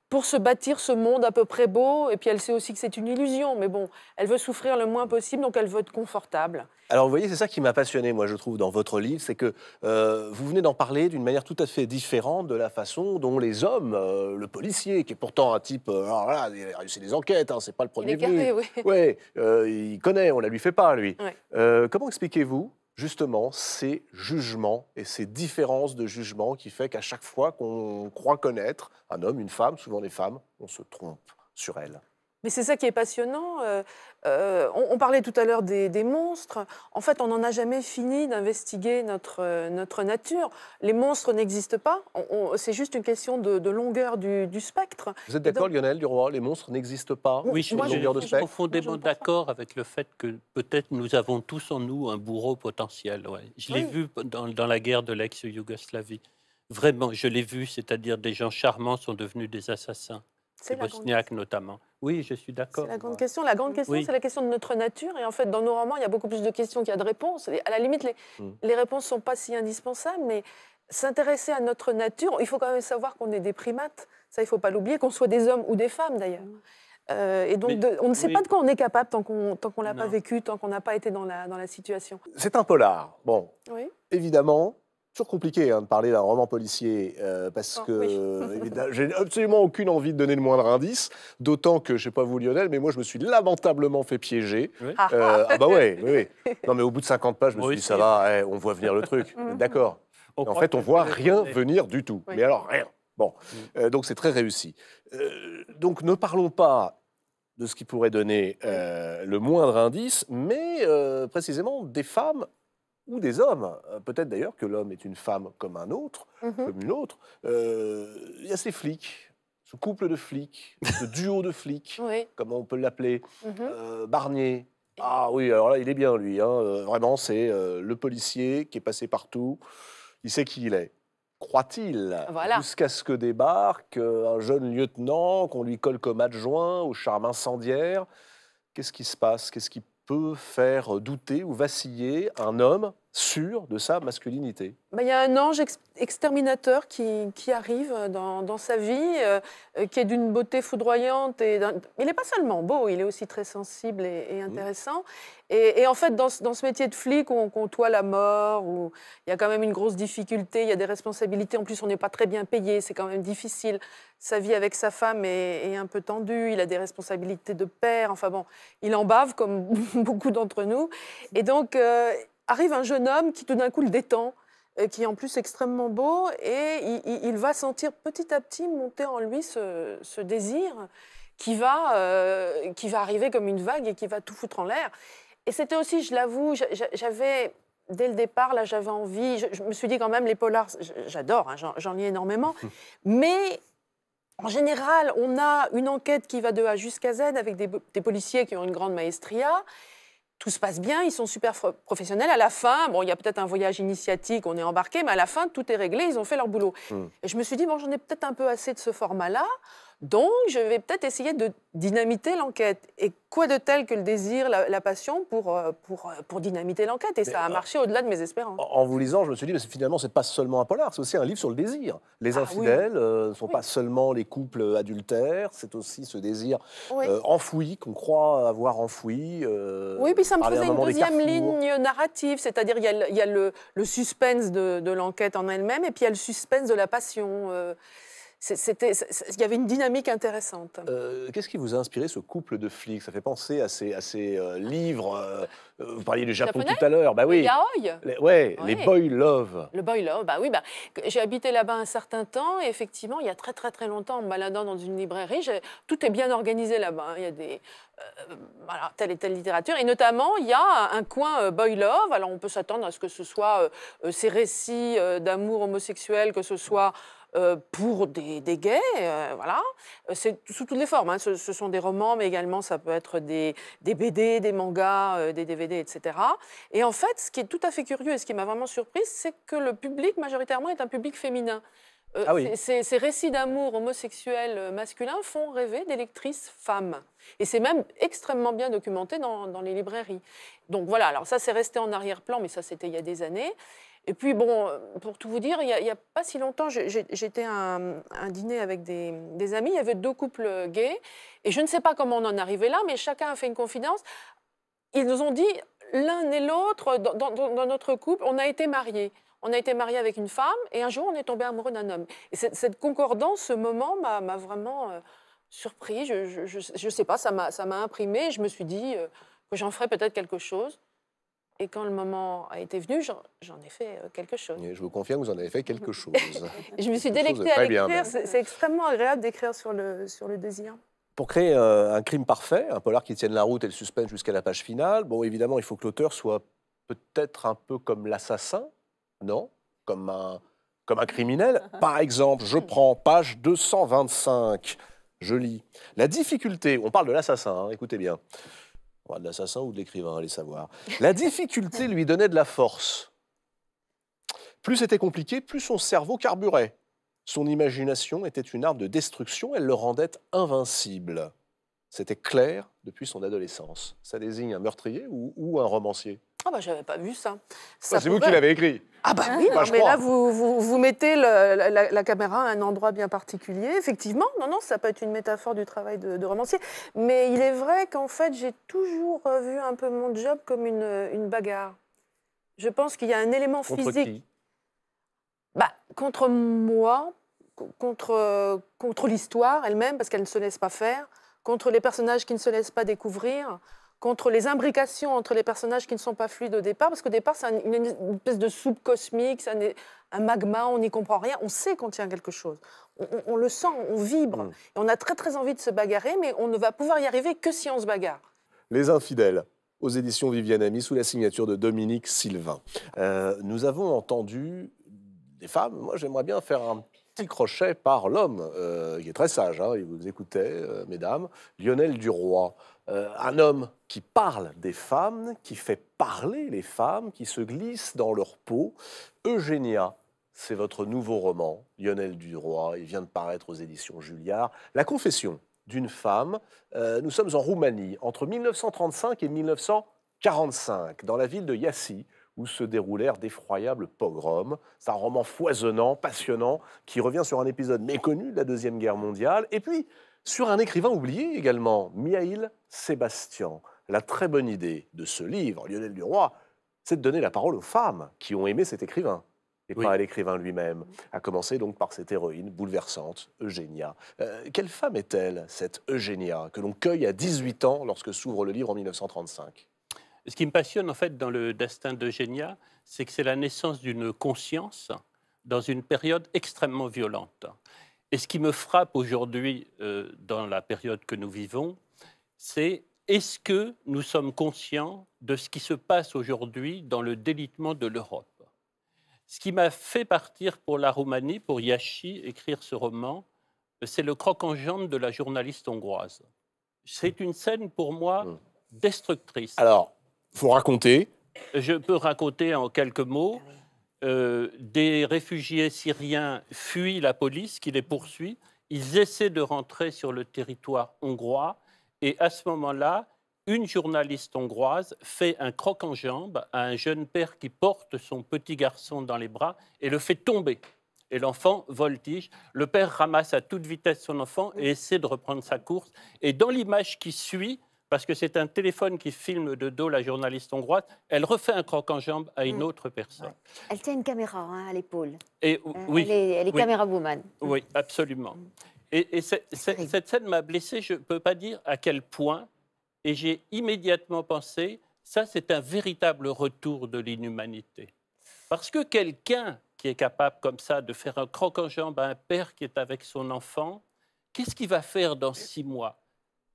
pour se bâtir ce monde à peu près beau. Et puis elle sait aussi que c'est une illusion, mais bon, elle veut souffrir le moins possible, donc elle veut être confortable. Alors vous voyez, c'est ça qui m'a passionné, moi, je trouve, dans votre livre, c'est que euh, vous venez d'en parler d'une manière tout à fait différente de la façon dont les hommes, euh, le policier, qui est pourtant un type, c'est euh, des enquêtes, hein, c'est pas le premier il oui. Ouais, il connaît, on la lui fait pas, lui. comment expliquez-vous justement ces jugements et ces différences de jugement qui fait qu'à chaque fois qu'on croit connaître un homme, une femme, souvent des femmes, on se trompe sur elles mais c'est ça qui est passionnant. Euh, euh, on, parlait tout à l'heure des, monstres. En fait, on n'en a jamais fini d'investiguer notre, euh, notre nature. Les monstres n'existent pas. c'est juste une question de, longueur du, spectre. Vous êtes d'accord, Lionel Duroy Les monstres n'existent pas Oui, je, suis profondément d'accord avec le fait que peut-être nous avons tous en nous un bourreau potentiel. Je l'ai vu dans, dans la guerre de l'ex-Yougoslavie. Vraiment, je l'ai vu, c'est-à-dire des gens charmants sont devenus des assassins. Les Bosniaques notamment. Oui, je suis d'accord. C'est la grande question. La grande question, c'est la question de notre nature. Et en fait, dans nos romans, il y a beaucoup plus de questions qu'il y a de réponses. à la limite, les, mm. réponses ne sont pas si indispensables, mais s'intéresser à notre nature, il faut quand même savoir qu'on est des primates. Ça, il ne faut pas l'oublier, qu'on soit des hommes ou des femmes d'ailleurs. Mm. Euh, et donc, on ne sait pas de quoi on est capable tant qu'on ne l'a pas vécu, tant qu'on n'a pas été dans la, dans la situation. C'est un polar. Bon, oui. évidemment, toujours compliqué hein, de parler d'un roman policier euh, parce oh, que euh, j'ai absolument aucune envie de donner le moindre indice, d'autant que je sais pas vous Lionel, mais moi je me suis lamentablement fait piéger. Ah, ah. Euh, ah bah ouais, oui, oui. Non mais au bout de 50 pages, je me suis dit ça va, eh, on voit venir le truc. Mhm. D'accord. En fait, on voit rien venir du tout. Mais alors rien. Bon, mhm. donc c'est très réussi. donc ne parlons pas de ce qui pourrait donner le moindre indice, mais précisément des femmes ou des hommes. Euh, peut-être d'ailleurs que l'homme est une femme comme un autre, mhm. comme une autre. Euh, il y a ces flics, ce couple de flics, ce duo de flics, comment on peut l'appeler, mhm. euh, Barnier. Ah oui, alors là, il est bien, lui. Hein. vraiment, c'est le policier qui est passé partout. Il sait qui il est croit-il voilà. Jusqu'à ce que débarque un jeune lieutenant, qu'on lui colle comme adjoint au charme incendiaire. Qu'est-ce qui se passe Qu'est-ce qui peut faire douter ou vaciller un homme sûr de sa masculinité. Bah, il y a un ange exterminateur qui, arrive dans, sa vie, euh, qui est d'une beauté foudroyante. Et il n'est pas seulement beau, il est aussi très sensible et, mmh. intéressant. Et, en fait, dans, ce métier de flic, où on comptoie la mort, où il y a quand même une grosse difficulté, il y a des responsabilités. En plus, on n'est pas très bien payé, c'est quand même difficile. Sa vie avec sa femme est, un peu tendue, il a des responsabilités de père. Enfin bon, il en bave comme beaucoup d'entre nous. Et donc... Euh, arrive un jeune homme qui tout d'un coup le détend, euh, qui est en plus extrêmement beau, et il, va sentir petit à petit monter en lui ce, désir qui va, euh, qui va arriver comme une vague et qui va tout foutre en l'air. Et c'était aussi, je l'avoue, j'avais dès le départ, là, j'avais envie. Je, me suis dit quand même, les polars, j'adore, hein, j'en lis énormément. Mais en général, on a une enquête qui va de A jusqu'à Z avec des, policiers qui ont une grande maestria tout se passe bien, ils sont super professionnels. À la fin, bon, il y a peut-être un voyage initiatique, on est embarqué, mais à la fin, tout est réglé, ils ont fait leur boulot. Mmh. Et je me suis dit, bon, j'en ai peut-être un peu assez de ce format-là. Donc, je vais peut-être essayer de dynamiter l'enquête. Et quoi de tel que le désir, la, passion pour, euh, euh, pour, dynamiter l'enquête Et ça a marché au-delà de mes espérances. En, vous lisant, je me suis dit, mais finalement, n'est pas seulement un polar, c'est aussi un livre sur le désir. Les ah infidèles ne euh, sont pas seulement les couples adultères, c'est aussi ce désir enfoui, qu'on croit avoir enfoui. oui, puis ça me faisait une deuxième ligne narrative, c'est-à-dire il y a, le, suspense de, de l'enquête en elle-même, et puis il y a le suspense de la passion. C'était, il y avait une dynamique intéressante. Euh, qu'est-ce qui vous a inspiré ce couple de flics Ça fait penser à ces, euh, livres. Euh, vous parliez du Japon tout à l'heure. Bah oui. Les yaoi. Les, ouais, les boy love. Le boy love, bah oui. Bah, j'ai habité là-bas un certain temps et effectivement, il y a très très très longtemps, en baladant dans une librairie, tout est bien organisé là-bas. Hein. Il y a des voilà, telle et telle littérature. Et notamment, il y a un coin boy love. Alors, on peut s'attendre à ce que ce soit ces récits d'amour homosexuel, que ce soit euh, pour des, gays, euh, voilà. Euh, c'est sous toutes les formes. Hein. Ce, sont des romans, mais également ça peut être des, BD, des mangas, des DVD, etc. Et en fait, ce qui est tout à fait curieux et ce qui m'a vraiment surprise, c'est que le public majoritairement est un public féminin. Ah ces, récits d'amour homosexuel masculin font rêver des lectrices femmes. Et c'est même extrêmement bien documenté dans, dans, les librairies. Donc voilà, alors ça c'est resté en arrière-plan, mais ça c'était il y a des années. Et puis, bon, pour tout vous dire, il n'y a, pas si longtemps, j'étais à un, dîner avec des, amis, il y avait deux couples gays, et je ne sais pas comment on en est arrivé là, mais chacun a fait une confidence. Ils nous ont dit, l'un et l'autre, dans, notre couple, on a été mariés. On a été mariés avec une femme, et un jour, on est tombé amoureux d'un homme. Et cette, concordance, ce moment, m'a vraiment euh, surpris. Je ne sais pas, ça m'a imprimé, je me suis dit euh, que j'en ferais peut-être quelque chose. Et quand le moment a été venu, j'en ai fait euh, quelque chose. Et je vous confirme, vous en avez fait quelque chose. je me suis délectée à l'écrire. C'est extrêmement agréable d'écrire sur le, sur le désir. Pour créer euh, un, crime parfait, un polar qui tienne la route et le suspense jusqu'à la page finale, bon, évidemment, il faut que l'auteur soit peut-être un peu comme l'assassin, non Comme un, comme un criminel. Par exemple, je prends page 225, je lis. La difficulté, on parle de l'assassin, hein, écoutez bien de l'assassin ou de l'écrivain, allez savoir. La difficulté lui donnait de la force. Plus c'était compliqué, plus son cerveau carburait. Son imagination était une arme de destruction, elle le rendait invincible. C'était clair depuis son adolescence. Ça désigne un meurtrier ou, un romancier Ah bah j'avais pas vu ça. Bah, c'est vous qui l'avez écrit. Ah bah oui, ah, bah, mais là vous, mettez la, caméra à un endroit bien particulier. Effectivement, non non, ça peut être une métaphore du travail de, romancier. Mais il est vrai qu'en fait j'ai toujours vu un peu mon job comme une, bagarre. Je pense qu'il y a un élément physique. bah, contre moi, contre, euh, contre l'histoire elle-même, parce qu'elle ne se laisse pas faire contre les personnages qui ne se laissent pas découvrir, contre les imbrications entre les personnages qui ne sont pas fluides au départ, parce qu'au départ, c'est une, espèce de soupe cosmique, c'est un, magma, on n'y comprend rien, on sait qu'on tient quelque chose, on, le sent, on vibre, mm. et on a très très envie de se bagarrer, mais on ne va pouvoir y arriver que si on se bagarre. Les infidèles aux éditions Viviane Ami sous la signature de Dominique Sylvain. Euh, nous avons entendu des femmes, moi j'aimerais bien faire un petit crochet par l'homme, euh, il qui est très sage, hein, il vous écoutait, euh, mesdames, Lionel Duroy. Euh, un homme qui parle des femmes, qui fait parler les femmes, qui se glisse dans leur peau. Eugénia, c'est votre nouveau roman, Lionel Duroy, il vient de paraître aux éditions Julliard. La confession d'une femme. nous sommes en Roumanie, entre 1935 et 1945, dans la ville de Yassi, où se déroulèrent d'effroyables pogroms. C'est un roman foisonnant, passionnant, qui revient sur un épisode méconnu de la Deuxième Guerre mondiale, et puis sur un écrivain oublié également, Mihail Sébastien. La très bonne idée de ce livre, Lionel Duroy, c'est de donner la parole aux femmes qui ont aimé cet écrivain et pas à l'écrivain lui-même, à commencer donc par cette héroïne bouleversante, Eugénia. Euh, quelle femme est-elle, cette Eugénia, que l'on cueille à 18 ans lorsque s'ouvre le livre en 1935 ce qui me passionne en fait dans le destin d'Eugénia, c'est que c'est la naissance d'une conscience dans une période extrêmement violente. Et ce qui me frappe aujourd'hui euh, dans la période que nous vivons, c'est est-ce que nous sommes conscients de ce qui se passe aujourd'hui dans le délitement de l'Europe Ce qui m'a fait partir pour la Roumanie, pour Yashi, écrire ce roman, c'est le croc en jambe de la journaliste hongroise. C'est une scène pour moi hmm. destructrice. Alors, vous raconter. Je peux raconter en quelques mots. Ah euh, des réfugiés syriens fuient la police qui les poursuit. Ils essaient de rentrer sur le territoire hongrois. Et à ce moment-là, une journaliste hongroise fait un croc en jambe à un jeune père qui porte son petit garçon dans les bras et le fait tomber. Et l'enfant voltige. Le père ramasse à toute vitesse son enfant et essaie de reprendre sa course. Et dans l'image qui suit, parce que c'est un téléphone qui filme de dos la journaliste hongroise. Elle refait un croc en jambe à une mm. autre personne. Elle tient une caméra hein, à l'épaule. Euh, oui, elle est, caméra woman. Oui, absolument. Mm. Et, cette scène m'a blessé, je ne peux pas dire à quel point. Et j'ai immédiatement pensé, ça c'est un véritable retour de l'inhumanité. Parce que quelqu'un qui est capable comme ça de faire un croc en jambe à un père qui est avec son enfant, qu'est-ce qu'il va faire dans six mois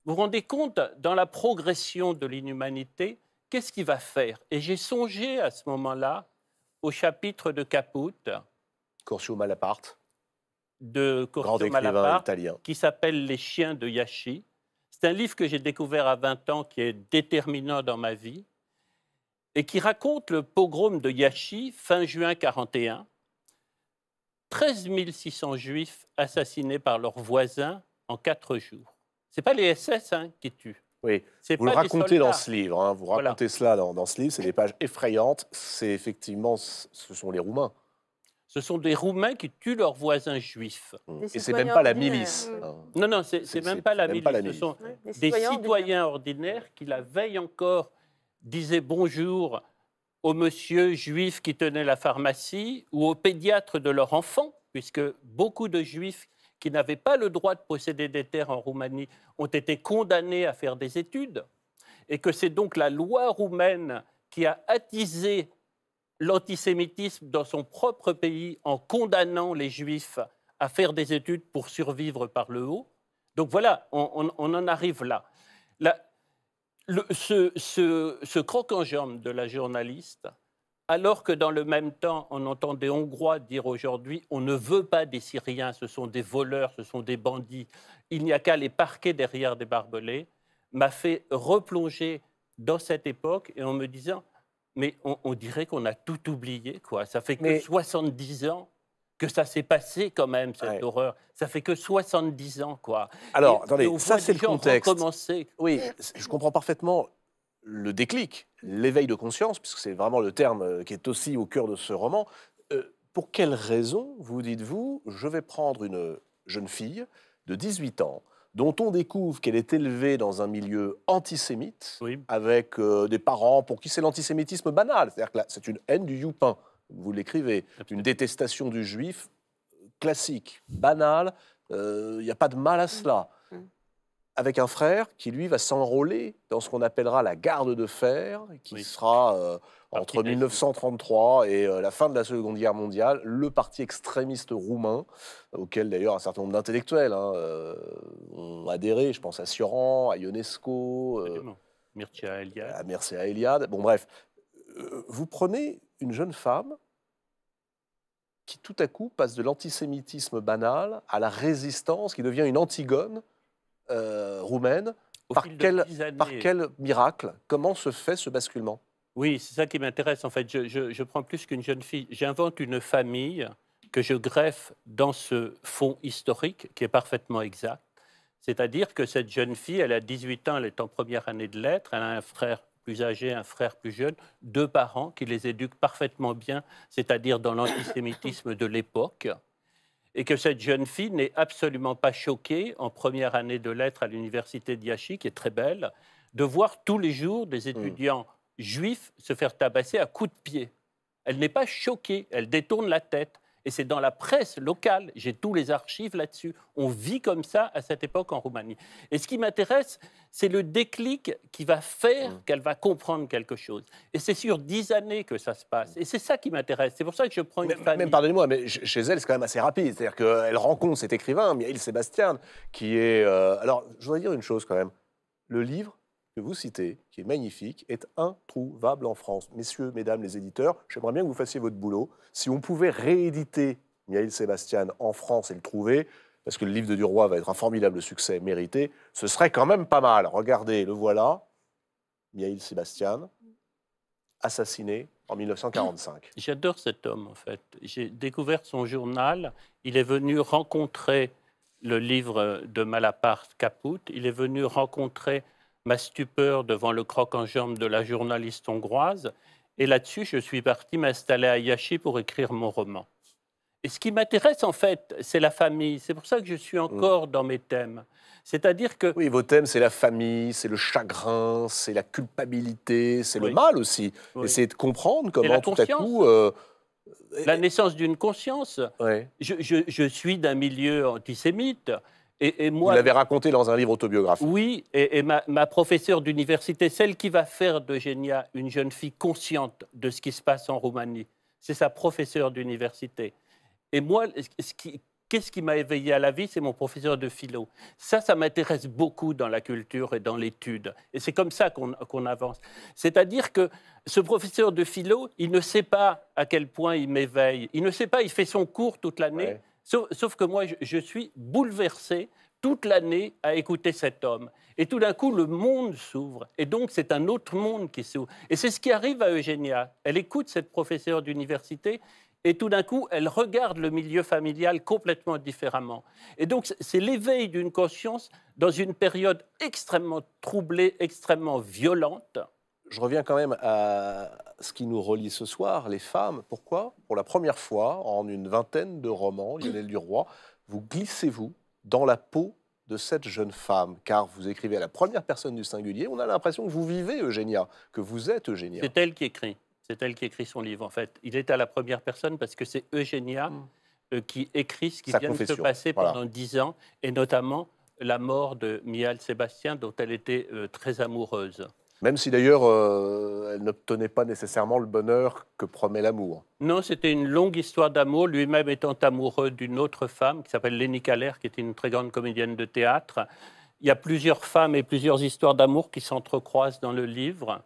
vous rendez compte, dans la progression de l'inhumanité, qu'est-ce qu'il va faire Et j'ai songé à ce moment-là au chapitre de Caput. Corsio Malaparte. De qui s'appelle Les chiens de Yashi. C'est un livre que j'ai découvert à 20 ans, qui est déterminant dans ma vie, et qui raconte le pogrom de Yashi, fin juin 1941. 13 600 juifs assassinés par leurs voisins en quatre jours. C'est pas les SS hein, qui tuent. Oui, vous le racontez dans ce livre, hein. vous racontez cela dans, ce livre, c'est des pages effrayantes, c'est effectivement, ce sont les Roumains. Ce sont des Roumains qui tuent leurs voisins juifs. Mmh. Et c'est même pas la milice. Hein. Non, non, c'est même, pas la, même pas la, milice. Ce sont des citoyens, ordinaires. ordinaires qui la veille encore disaient bonjour au monsieur juif qui tenait la pharmacie ou au pédiatre de leur enfant, puisque beaucoup de juifs qui n'avaient pas le droit de posséder des terres en Roumanie ont été condamnés à faire des études, et que c'est donc la loi roumaine qui a attisé l'antisémitisme dans son propre pays en condamnant les juifs à faire des études pour survivre par le haut. Donc voilà, on, en arrive là. ce, ce, ce croc en jambe de la journaliste, alors que dans le même temps, on entend des Hongrois dire aujourd'hui on ne veut pas des Syriens, ce sont des voleurs, ce sont des bandits, il n'y a qu'à les parquer derrière des barbelés, m'a fait replonger dans cette époque et en me disant mais on, dirait qu'on a tout oublié, quoi. Ça fait que 70 ans que ça s'est passé quand même, cette horreur. Ça fait que 70 ans, quoi. Alors, attendez, ça c'est le contexte. Oui, je comprends parfaitement le déclic, l'éveil de conscience, puisque c'est vraiment le terme euh, qui est aussi au cœur de ce roman, euh, pour quelle raison, vous dites-vous, je vais prendre une jeune fille de 18 ans, dont on découvre qu'elle est élevée dans un milieu antisémite, avec euh, des parents pour qui c'est l'antisémitisme banal, c'est-à-dire que c'est une haine du youpin, vous l'écrivez, une détestation du juif classique, banale, il n'y a pas de mal à cela avec un frère qui, lui, va s'enrôler dans ce qu'on appellera la garde de fer, qui sera euh, entre 1933 et euh, la fin de la Seconde Guerre mondiale, le parti extrémiste roumain, auquel d'ailleurs un certain nombre d'intellectuels hein, euh, ont adhéré, je pense à suran à Ionesco, Mircea Eliade. à Mircea Eliade. Bon, bref, vous prenez une jeune femme qui tout à coup passe de l'antisémitisme banal à la résistance, qui devient une antigone euh, roumaine. par, quel, miracle Comment se fait ce basculement oui, c'est ça qui m'intéresse en fait. Je, prends plus qu'une jeune fille. J'invente une famille que je greffe dans ce fond historique qui est parfaitement exact. C'est-à-dire que cette jeune fille, elle a 18 ans, elle est en première année de lettres, elle a un frère plus âgé, un frère plus jeune, deux parents qui les éduquent parfaitement bien, c'est-à-dire dans l'antisémitisme de l'époque et que cette jeune fille n'est absolument pas choquée en première année de lettres à l'université d'Yachi, qui est très belle, de voir tous les jours des hmm. étudiants juifs se faire tabasser à coups de pied. Elle n'est pas choquée, elle détourne la tête. Et c'est dans la presse locale, j'ai tous les archives là-dessus. On vit comme ça à cette époque en Roumanie. Et ce qui m'intéresse, c'est le déclic qui va faire mmh. qu'elle va comprendre quelque chose. Et c'est sur dix années que ça se passe. Et c'est ça qui m'intéresse. C'est pour ça que je prends une mais, famille. Même pardonnez-moi, mais chez elle, c'est quand même assez rapide. C'est-à-dire qu'elle rencontre cet écrivain, Miaïl Sébastien, qui est. Euh, alors, je voudrais dire une chose quand même. Le livre, que vous citez, qui est magnifique, est introuvable en France. Messieurs, mesdames les éditeurs, j'aimerais bien que vous fassiez votre boulot. Si on pouvait rééditer Miaïl Sébastien en France et le trouver, parce que le livre de Duroy va être un formidable succès mérité, ce serait quand même pas mal. Regardez, le voilà, Miaïl Sébastien, assassiné en 1945. J'adore cet homme, en fait. J'ai découvert son journal. Il est venu rencontrer le livre de Malaparte Caput. Il est venu rencontrer ma stupeur devant le croc en jambe de la journaliste hongroise. Et là-dessus, je suis parti m'installer à Yachi pour écrire mon roman. Et ce qui m'intéresse, en fait, c'est la famille. C'est pour ça que je suis mm. encore dans mes thèmes. C'est-à-dire que... Oui, vos thèmes, c'est la famille, c'est le chagrin, c'est la culpabilité, c'est le mal aussi. Essayer de comprendre comment tout à coup... Euh, la naissance d'une conscience. je suis d'un milieu antisémite moi, Vous l'avez raconté dans un livre autobiographique. Oui, et, ma, professeure d'université, celle qui va faire d'Eugénia une jeune fille consciente de ce qui se passe en Roumanie, c'est sa professeure d'université. Et moi, qu'est-ce qui m'a éveillé à la vie C'est mon professeur de philo. Ça, ça m'intéresse beaucoup dans la culture et dans l'étude. Et c'est comme ça qu'on, avance. C'est-à-dire que ce professeur de philo, il ne sait pas à quel point il m'éveille. Il ne sait pas, il fait son cours toute l'année. Sauf, que moi, je, je suis bouleversé toute l'année à écouter cet homme. Et tout d'un coup, le monde s'ouvre. Et donc, c'est un autre monde qui s'ouvre. Et c'est ce qui arrive à Eugénia. Elle écoute cette professeure d'université et tout d'un coup, elle regarde le milieu familial complètement différemment. Et donc, c'est l'éveil d'une conscience dans une période extrêmement troublée, extrêmement violente, je reviens quand même à ce qui nous relie ce soir, les femmes. Pourquoi Pour la première fois, en une vingtaine de romans, Lionel Duroy, vous glissez-vous dans la peau de cette jeune femme Car vous écrivez à la première personne du singulier, on a l'impression que vous vivez Eugénia, que vous êtes Eugénia. C'est elle qui écrit. C'est elle qui écrit son livre, en fait. Il est à la première personne parce que c'est Eugénia hmm. euh, qui écrit ce qui vient de se passer pendant dix ans, et notamment la mort de Mial Sébastien, dont elle était euh, très amoureuse. Même si d'ailleurs, euh, elle n'obtenait pas nécessairement le bonheur que promet l'amour. Non, c'était une longue histoire d'amour, lui-même étant amoureux d'une autre femme qui s'appelle lenny Kaller, qui était une très grande comédienne de théâtre. Il y a plusieurs femmes et plusieurs histoires d'amour qui s'entrecroisent dans le livre.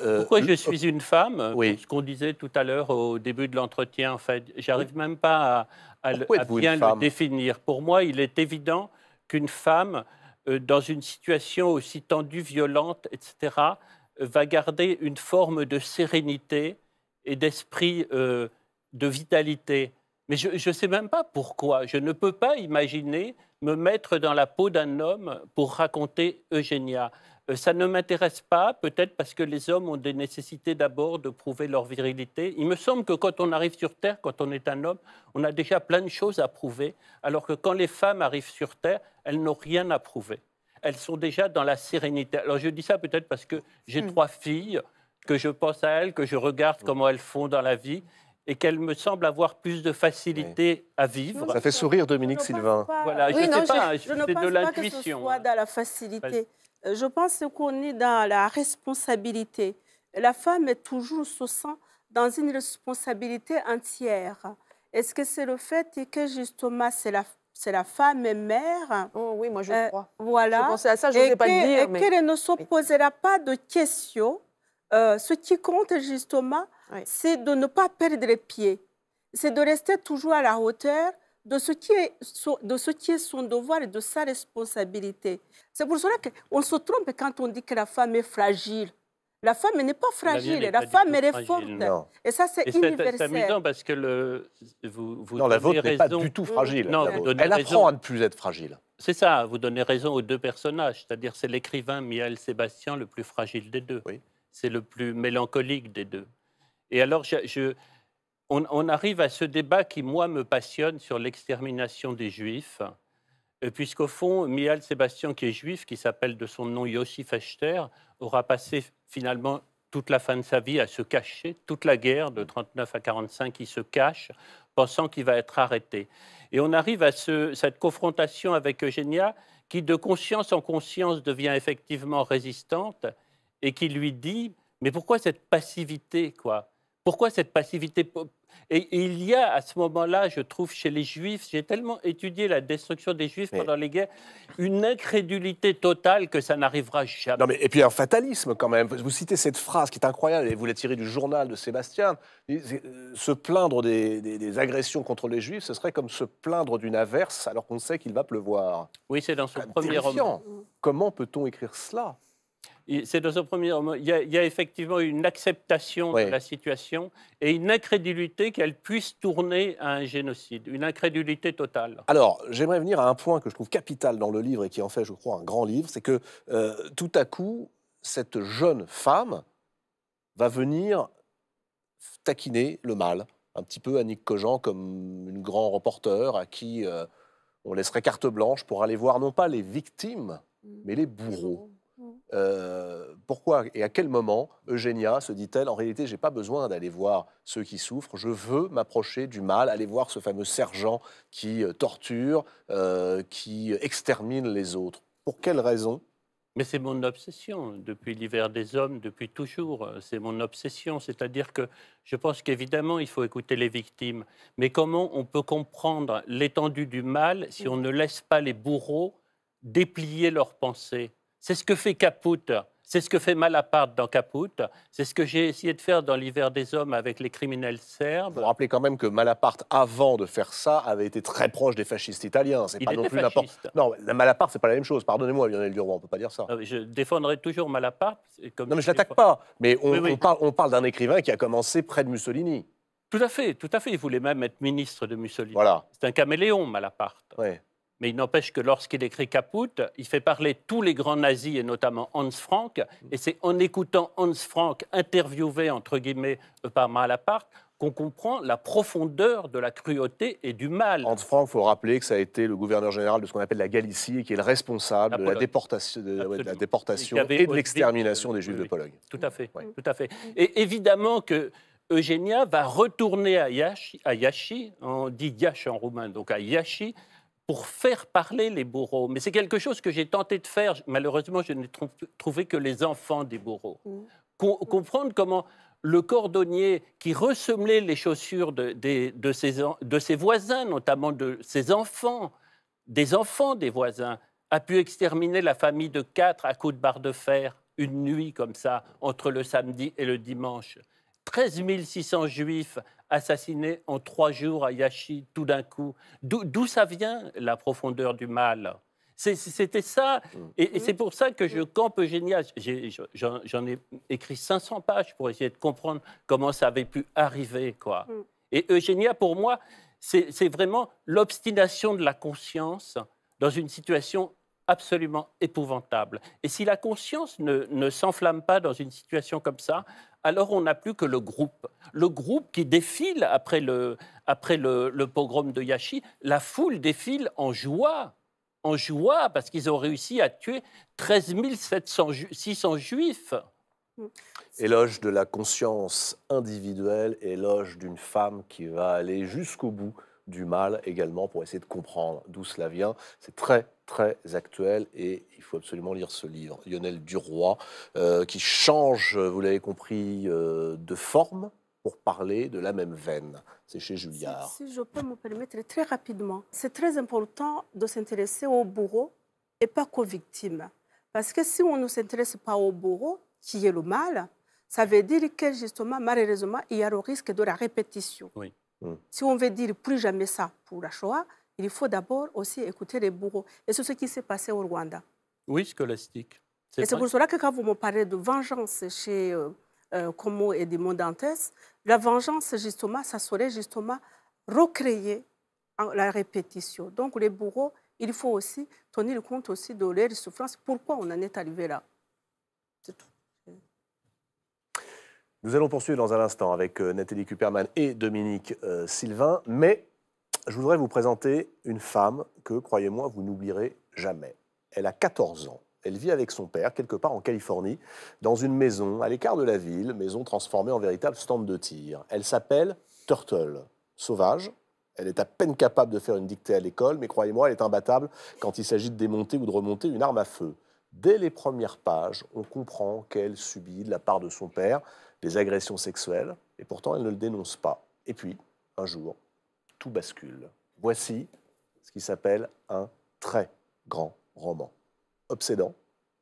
Euh, Pourquoi je suis une femme Ce qu'on disait tout à l'heure au début de l'entretien, en fait, j'arrive même pas à, à bien le définir. Pour moi, il est évident qu'une femme euh, dans une situation aussi tendue, violente, etc., euh, va garder une forme de sérénité et d'esprit euh, de vitalité. Mais je ne sais même pas pourquoi. Je ne peux pas imaginer me mettre dans la peau d'un homme pour raconter Eugénia. Euh, ça ne m'intéresse pas, peut-être parce que les hommes ont des nécessités d'abord de prouver leur virilité. Il me semble que quand on arrive sur Terre, quand on est un homme, on a déjà plein de choses à prouver, alors que quand les femmes arrivent sur Terre, elles n'ont rien à prouver. Elles sont déjà dans la sérénité. Alors je dis ça peut-être parce que j'ai hmm. trois filles, que je pense à elles, que je regarde hmm. comment elles font dans la vie, et qu'elles me semblent avoir plus de facilité à vivre. Ça fait sourire Dominique Sylvain. Voilà, je ne sais pas, c'est de l'intuition. Pas que ce hein. soit dans la facilité. Euh, je pense qu'on est dans la responsabilité. La femme est toujours, se sent dans une responsabilité entière. Est-ce que c'est le fait que justement c'est la c'est la femme et mère. Oh oui, moi je euh, crois. Voilà. Je pensais à ça, je ne pas Et qu'elle ne se posera pas de questions. Euh, ce qui compte justement, c'est de ne pas perdre les pieds. C'est de rester toujours à la hauteur de ce, qui est, de ce qui est son devoir et de sa responsabilité. C'est pour cela qu'on se trompe quand on dit que la femme est fragile. La femme n'est pas fragile, la, femme est forte. Et ça, c'est universel. C'est amusant parce que le, vous, vous Non, la vôtre n'est pas du tout fragile. elle apprend à ne plus être fragile. C'est ça, vous donnez raison aux deux personnages. C'est-à-dire, c'est l'écrivain Miel Sébastien le plus fragile des deux. C'est le plus mélancolique des deux. Et alors, je on, arrive à ce débat qui, moi, me passionne sur l'extermination des Juifs, euh, puisqu'au fond, Mial Sébastien, qui est juif, qui s'appelle de son nom Yossi Fechter, aura passé finalement toute la fin de sa vie à se cacher, toute la guerre de 39 à 45, il se cache, pensant qu'il va être arrêté. Et on arrive à cette confrontation avec Eugénia, qui de conscience en conscience devient effectivement résistante et qui lui dit, mais pourquoi cette passivité, quoi pourquoi cette passivité et, il y a à ce moment-là, je trouve, chez les Juifs, j'ai tellement étudié la destruction des Juifs pendant les guerres, une incrédulité totale que ça n'arrivera jamais. Non mais, et puis un fatalisme quand même. Vous citez cette phrase qui est incroyable, et vous la tirez du journal de Sébastien. Euh, se plaindre des, agressions contre les Juifs, ce serait comme se plaindre d'une averse alors qu'on sait qu'il va pleuvoir. Oui, c'est dans son premier roman. Comment peut-on écrire cela c'est dans ce premier moment, il y, a, effectivement une acceptation de la situation et une incrédulité qu'elle puisse tourner à un génocide, une incrédulité totale. Alors, j'aimerais venir à un point que je trouve capital dans le livre et qui en fait, je crois, un grand livre, c'est que euh, tout à coup, cette jeune femme va venir taquiner le mal, un petit peu Annick Cogent comme une grand reporter à qui euh, on laisserait carte blanche pour aller voir non pas les victimes, mm. mais les bourreaux. Euh, pourquoi et à quel moment Eugénia se dit-elle en réalité j'ai pas besoin d'aller voir ceux qui souffrent, je veux m'approcher du mal, aller voir ce fameux sergent qui euh, torture, euh, qui extermine les autres. Pour quelle raison Mais c'est mon obsession depuis l'hiver des hommes, depuis toujours. C'est mon obsession, c'est-à-dire que je pense qu'évidemment il faut écouter les victimes, mais comment on peut comprendre l'étendue du mal si on ne laisse pas les bourreaux déplier leurs pensées c'est ce que fait Caput. C'est ce que fait Malaparte dans Caput. C'est ce que j'ai essayé de faire dans l'hiver des hommes avec les criminels serbes. Vous rappelez quand même que Malaparte, avant de faire ça, avait été très proche des fascistes italiens. C'est pas non plus n'importe. Non, Malaparte, c'est pas la même chose. Pardonnez-moi, Lionel Durand, on ne peut pas dire ça. je défendrai toujours Malaparte. non, mais je l'attaque pas. Mais on, parle, on parle d'un écrivain qui a commencé près de Mussolini. Tout à fait, tout à fait. Il voulait même être ministre de Mussolini. Voilà. C'est un caméléon, Malaparte. Oui. Mais il n'empêche que lorsqu'il écrit Caput, il fait parler tous les grands nazis et notamment Hans Frank. Et c'est en écoutant Hans Frank interviewé, entre guillemets, par Malaparte, qu'on comprend la profondeur de la cruauté et du mal. Hans Frank, il faut rappeler que ça a été le gouverneur général de ce qu'on appelle la Galicie, qui est le responsable de, la déportation, de, la déportation, et, de l'extermination des Juifs de Pologne. Tout à fait, tout à fait. Et évidemment que Eugénia va retourner à Yashi, on dit Yachi en roumain, donc à Yashi, pour faire parler les bourreaux. Mais c'est quelque chose que j'ai tenté de faire. Malheureusement, je n'ai trouvé que les enfants des bourreaux. Mmh. comprendre comment le cordonnier qui ressemelait les chaussures de, ses, de, ses, voisins, notamment de ses enfants, des enfants des voisins, a pu exterminer la famille de quatre à coups de barre de fer une nuit comme ça, entre le samedi et le dimanche. 13 600 juifs assassiné en trois jours à Yashi tout d'un coup. D'où ça vient la profondeur du mal c'était ça. Mm. Et, c'est pour ça que je campe Génial. J'en ai, écrit 500 pages pour essayer de comprendre comment ça avait pu arriver. quoi. Mm. Et Eugénia, pour moi, c'est vraiment l'obstination de la conscience dans une situation absolument épouvantable. Et si la conscience ne, s'enflamme pas dans une situation comme ça, alors on n'a plus que le groupe. Le groupe qui défile après le, pogrom de Yachi, la foule défile en joie, en joie, parce qu'ils ont réussi à tuer 13 600 juifs. Mm. Éloge de la conscience individuelle, éloge d'une femme qui va aller jusqu'au bout du mal également pour essayer de comprendre d'où cela vient. C'est très très actuel et il faut absolument lire ce livre, Lionel Duroy, euh, qui change, vous l'avez compris, euh, de forme pour parler de la même veine. C'est chez Julliard. Si, je peux me permettre très rapidement, c'est très important de s'intéresser aux bourreaux et pas qu'aux victimes. Parce que si on ne s'intéresse pas au bourreau, qui est le mal, ça veut dire que justement, malheureusement, il y a le risque de la répétition. Oui. Mm. Si on veut dire plus jamais ça pour la Shoah, il faut d'abord aussi écouter les bourreaux. Et c'est ce qui s'est passé au Rwanda. Oui, scolastique. Et c'est pour cela que quand vous me parlez de vengeance chez euh, euh, et des Dantès, la vengeance, justement, ça serait justement recréer la répétition. Donc les bourreaux, il faut aussi tenir compte aussi de leur souffrance. Pourquoi on en est arrivé là Nous allons poursuivre dans un instant avec euh, Nathalie Kuperman et Dominique euh, Sylvain, mais je voudrais vous présenter une femme que, croyez-moi, vous n'oublierez jamais. Elle a 14 ans. Elle vit avec son père, quelque part en Californie, dans une maison à l'écart de la ville, maison transformée en véritable stand de tir. Elle s'appelle Turtle, sauvage. Elle est à peine capable de faire une dictée à l'école, mais croyez-moi, elle est imbattable quand il s'agit de démonter ou de remonter une arme à feu. Dès les premières pages, on comprend qu'elle subit de la part de son père les agressions sexuelles, et pourtant elle ne le dénonce pas. Et puis, un jour, tout bascule. Voici ce qui s'appelle un très grand roman. Obsédant,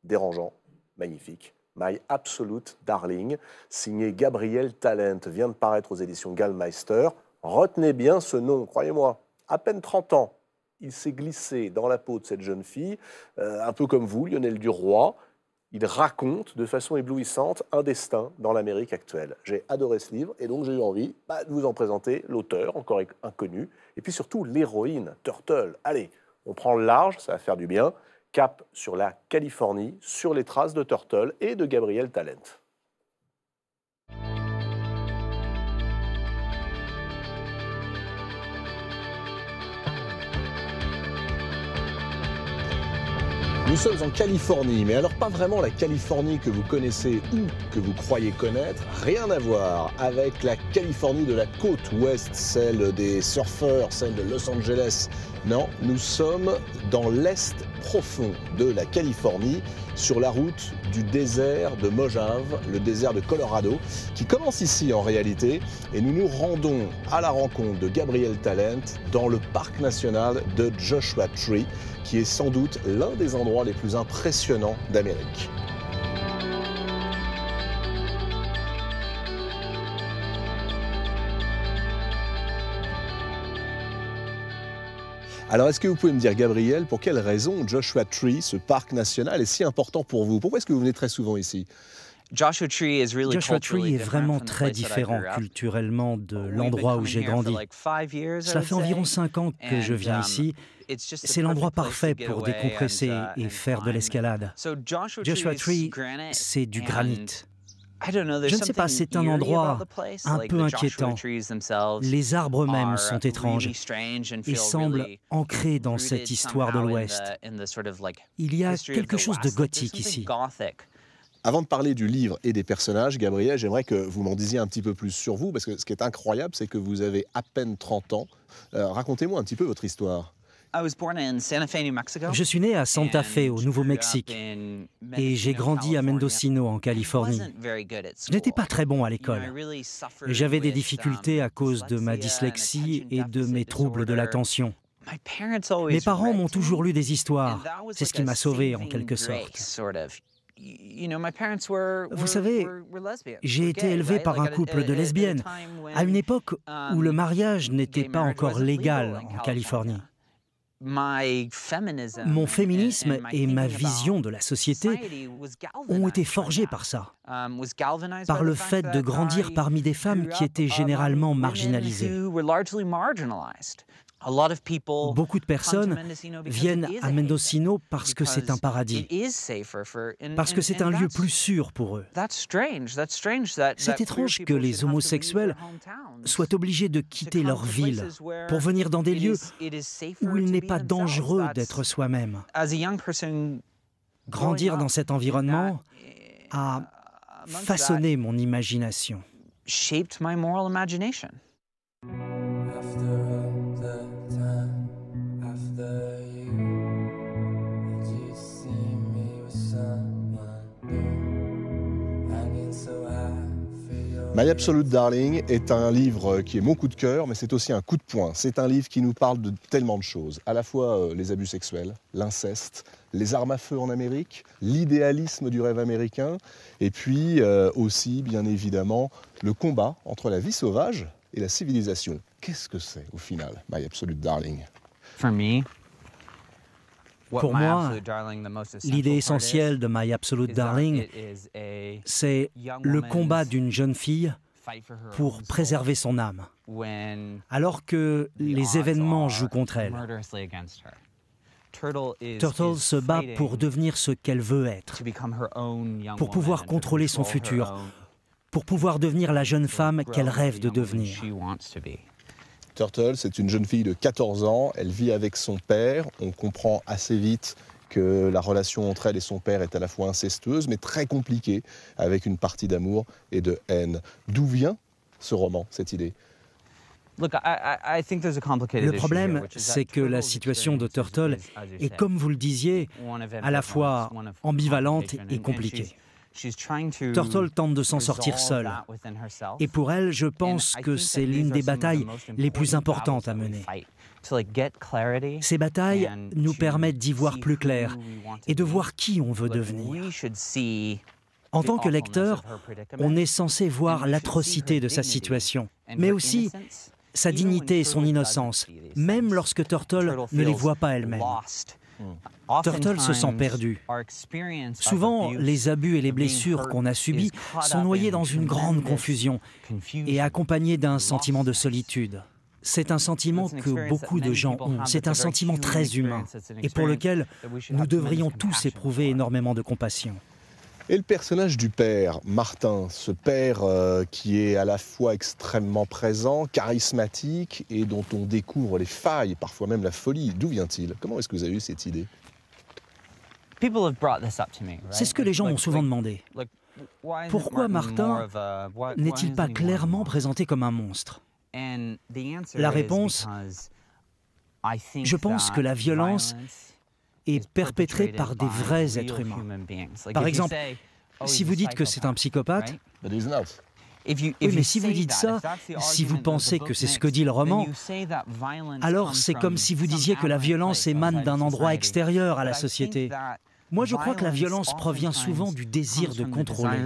dérangeant, magnifique. My Absolute Darling, signé Gabriel Talent, vient de paraître aux éditions Gallmeister. Retenez bien ce nom, croyez-moi. À peine 30 ans, il s'est glissé dans la peau de cette jeune fille, euh, un peu comme vous, Lionel Duroy il raconte de façon éblouissante un destin dans l'Amérique actuelle. J'ai adoré ce livre et donc j'ai eu envie bah, de vous en présenter l'auteur, encore inconnu, et puis surtout l'héroïne, Turtle. Allez, on prend le large, ça va faire du bien. Cap sur la Californie, sur les traces de Turtle et de Gabriel Talent. Nous sommes en Californie, mais alors pas vraiment la Californie que vous connaissez ou que vous croyez connaître, rien à voir avec la Californie de la côte ouest, celle des surfeurs, celle de Los Angeles, non, nous sommes dans l'est profond de la Californie, sur la route du désert de Mojave, le désert de Colorado, qui commence ici en réalité, et nous nous rendons à la rencontre de Gabriel Talent dans le parc national de Joshua Tree, qui est sans doute l'un des endroits les plus impressionnants d'Amérique. Alors, est-ce que vous pouvez me dire, Gabriel, pour quelle raison Joshua Tree, ce parc national, est si important pour vous Pourquoi est-ce que vous venez très souvent ici Joshua Tree est vraiment très différent culturellement de l'endroit où j'ai grandi. Cela fait environ cinq ans que je viens um, ici. C'est l'endroit parfait pour décompresser uh, et faire de l'escalade. Joshua Tree, c'est du granit. Je ne sais pas, c'est un endroit un peu inquiétant. Les arbres mêmes sont étranges et semblent ancrés dans cette histoire de l'Ouest. Il y a quelque chose de gothique ici. Avant de parler du livre et des personnages, Gabriel, j'aimerais que vous m'en disiez un petit peu plus sur vous, parce que ce qui est incroyable, c'est que vous avez à peine 30 ans. Euh, racontez-moi un petit peu votre histoire. Je suis né à Santa Fe, au Nouveau-Mexique, et j'ai grandi à Mendocino, en Californie. Je n'étais pas très bon à l'école, j'avais des difficultés um, à cause de ma dyslexie et de mes troubles de l'attention. Mes parents m'ont toujours lu des histoires, c'est ce qui m'a sauvé en quelque sorte. Vous savez, j'ai été élevé par un couple de lesbiennes, à une époque où le um, mariage n'était pas encore légal en Californie. Mon féminisme et ma vision de la société ont été forgés par ça, um, par le fait de grandir parmi des femmes qui étaient généralement marginalisées. Beaucoup de personnes viennent à Mendocino parce que c'est un paradis, parce que c'est un lieu plus sûr pour eux. C'est étrange que les homosexuels soient obligés de quitter leur ville pour venir dans des lieux où il n'est pas dangereux d'être soi-même. Grandir dans cet environnement a uh, façonné mon imagination. My Absolute Darling est un livre qui est mon coup de cœur, mais c'est aussi un coup de poing. C'est un livre qui nous parle de tellement de choses, à la fois euh, les abus sexuels, l'inceste, les armes à feu en Amérique, l'idéalisme du rêve américain, et puis euh, aussi, bien évidemment, le combat entre la vie sauvage et la civilisation. Qu'est-ce que c'est au final, My Absolute Darling For me, pour moi, l'idée essentielle de My Absolute Darling, c'est le combat d'une jeune fille pour préserver son âme, alors que les événements jouent contre elle. Turtle se bat pour devenir ce qu'elle veut être, pour pouvoir contrôler son futur, pour pouvoir devenir la jeune femme qu'elle rêve de devenir. Turtle, c'est une jeune fille de 14 ans. Elle vit avec son père. On comprend assez vite que la relation entre elle et son père est à la fois incestueuse, mais très compliquée, avec une partie d'amour et de haine. D'où vient ce roman, cette idée le problème, c'est que la situation de Turtle est, comme vous le disiez, à la fois ambivalente et compliquée. Turtle tente de s'en sortir seule. Et pour elle, je pense que c'est l'une des batailles les plus importantes à mener. Ces batailles nous permettent d'y voir plus clair et de voir qui on veut devenir. En tant que lecteur, on est censé voir l'atrocité de sa situation, mais aussi sa dignité et son innocence, même lorsque Turtle ne les voit pas elle-même. Turtle se sent perdu. Souvent, les abus et les blessures qu'on a subis sont noyés dans une grande confusion et accompagnés d'un sentiment de solitude. C'est un sentiment que beaucoup de gens ont, c'est un sentiment très humain et pour lequel nous devrions tous éprouver énormément de compassion. Et le personnage du père, Martin, ce père euh, qui est à la fois extrêmement présent, charismatique et dont on découvre les failles, parfois même la folie, d'où vient-il Comment est-ce que vous avez eu cette idée C'est ce que les gens m'ont souvent demandé. Pourquoi Martin n'est-il pas clairement présenté comme un monstre La réponse, je pense que la violence est perpétré par des vrais êtres humains. Par exemple, oh, si vous dites que c'est un psychopathe, mais si vous dites ça, si vous pensez que c'est ce que dit le roman, alors c'est comme si vous disiez que la violence émane d'un endroit extérieur à la société. Moi, je crois que la violence provient souvent du désir de contrôler.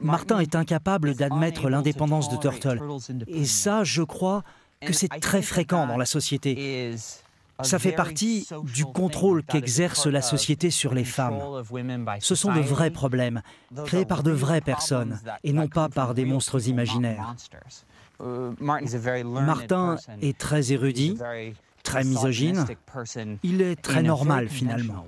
Martin est incapable d'admettre l'indépendance de Turtle. Et ça, je crois que c'est très fréquent dans la société. Ça fait partie du contrôle qu'exerce la société sur les femmes. Ce sont de vrais problèmes, créés par de vraies personnes, et non pas par des monstres imaginaires. Uh, Martin est très érudit, très misogyne. Il est très normal finalement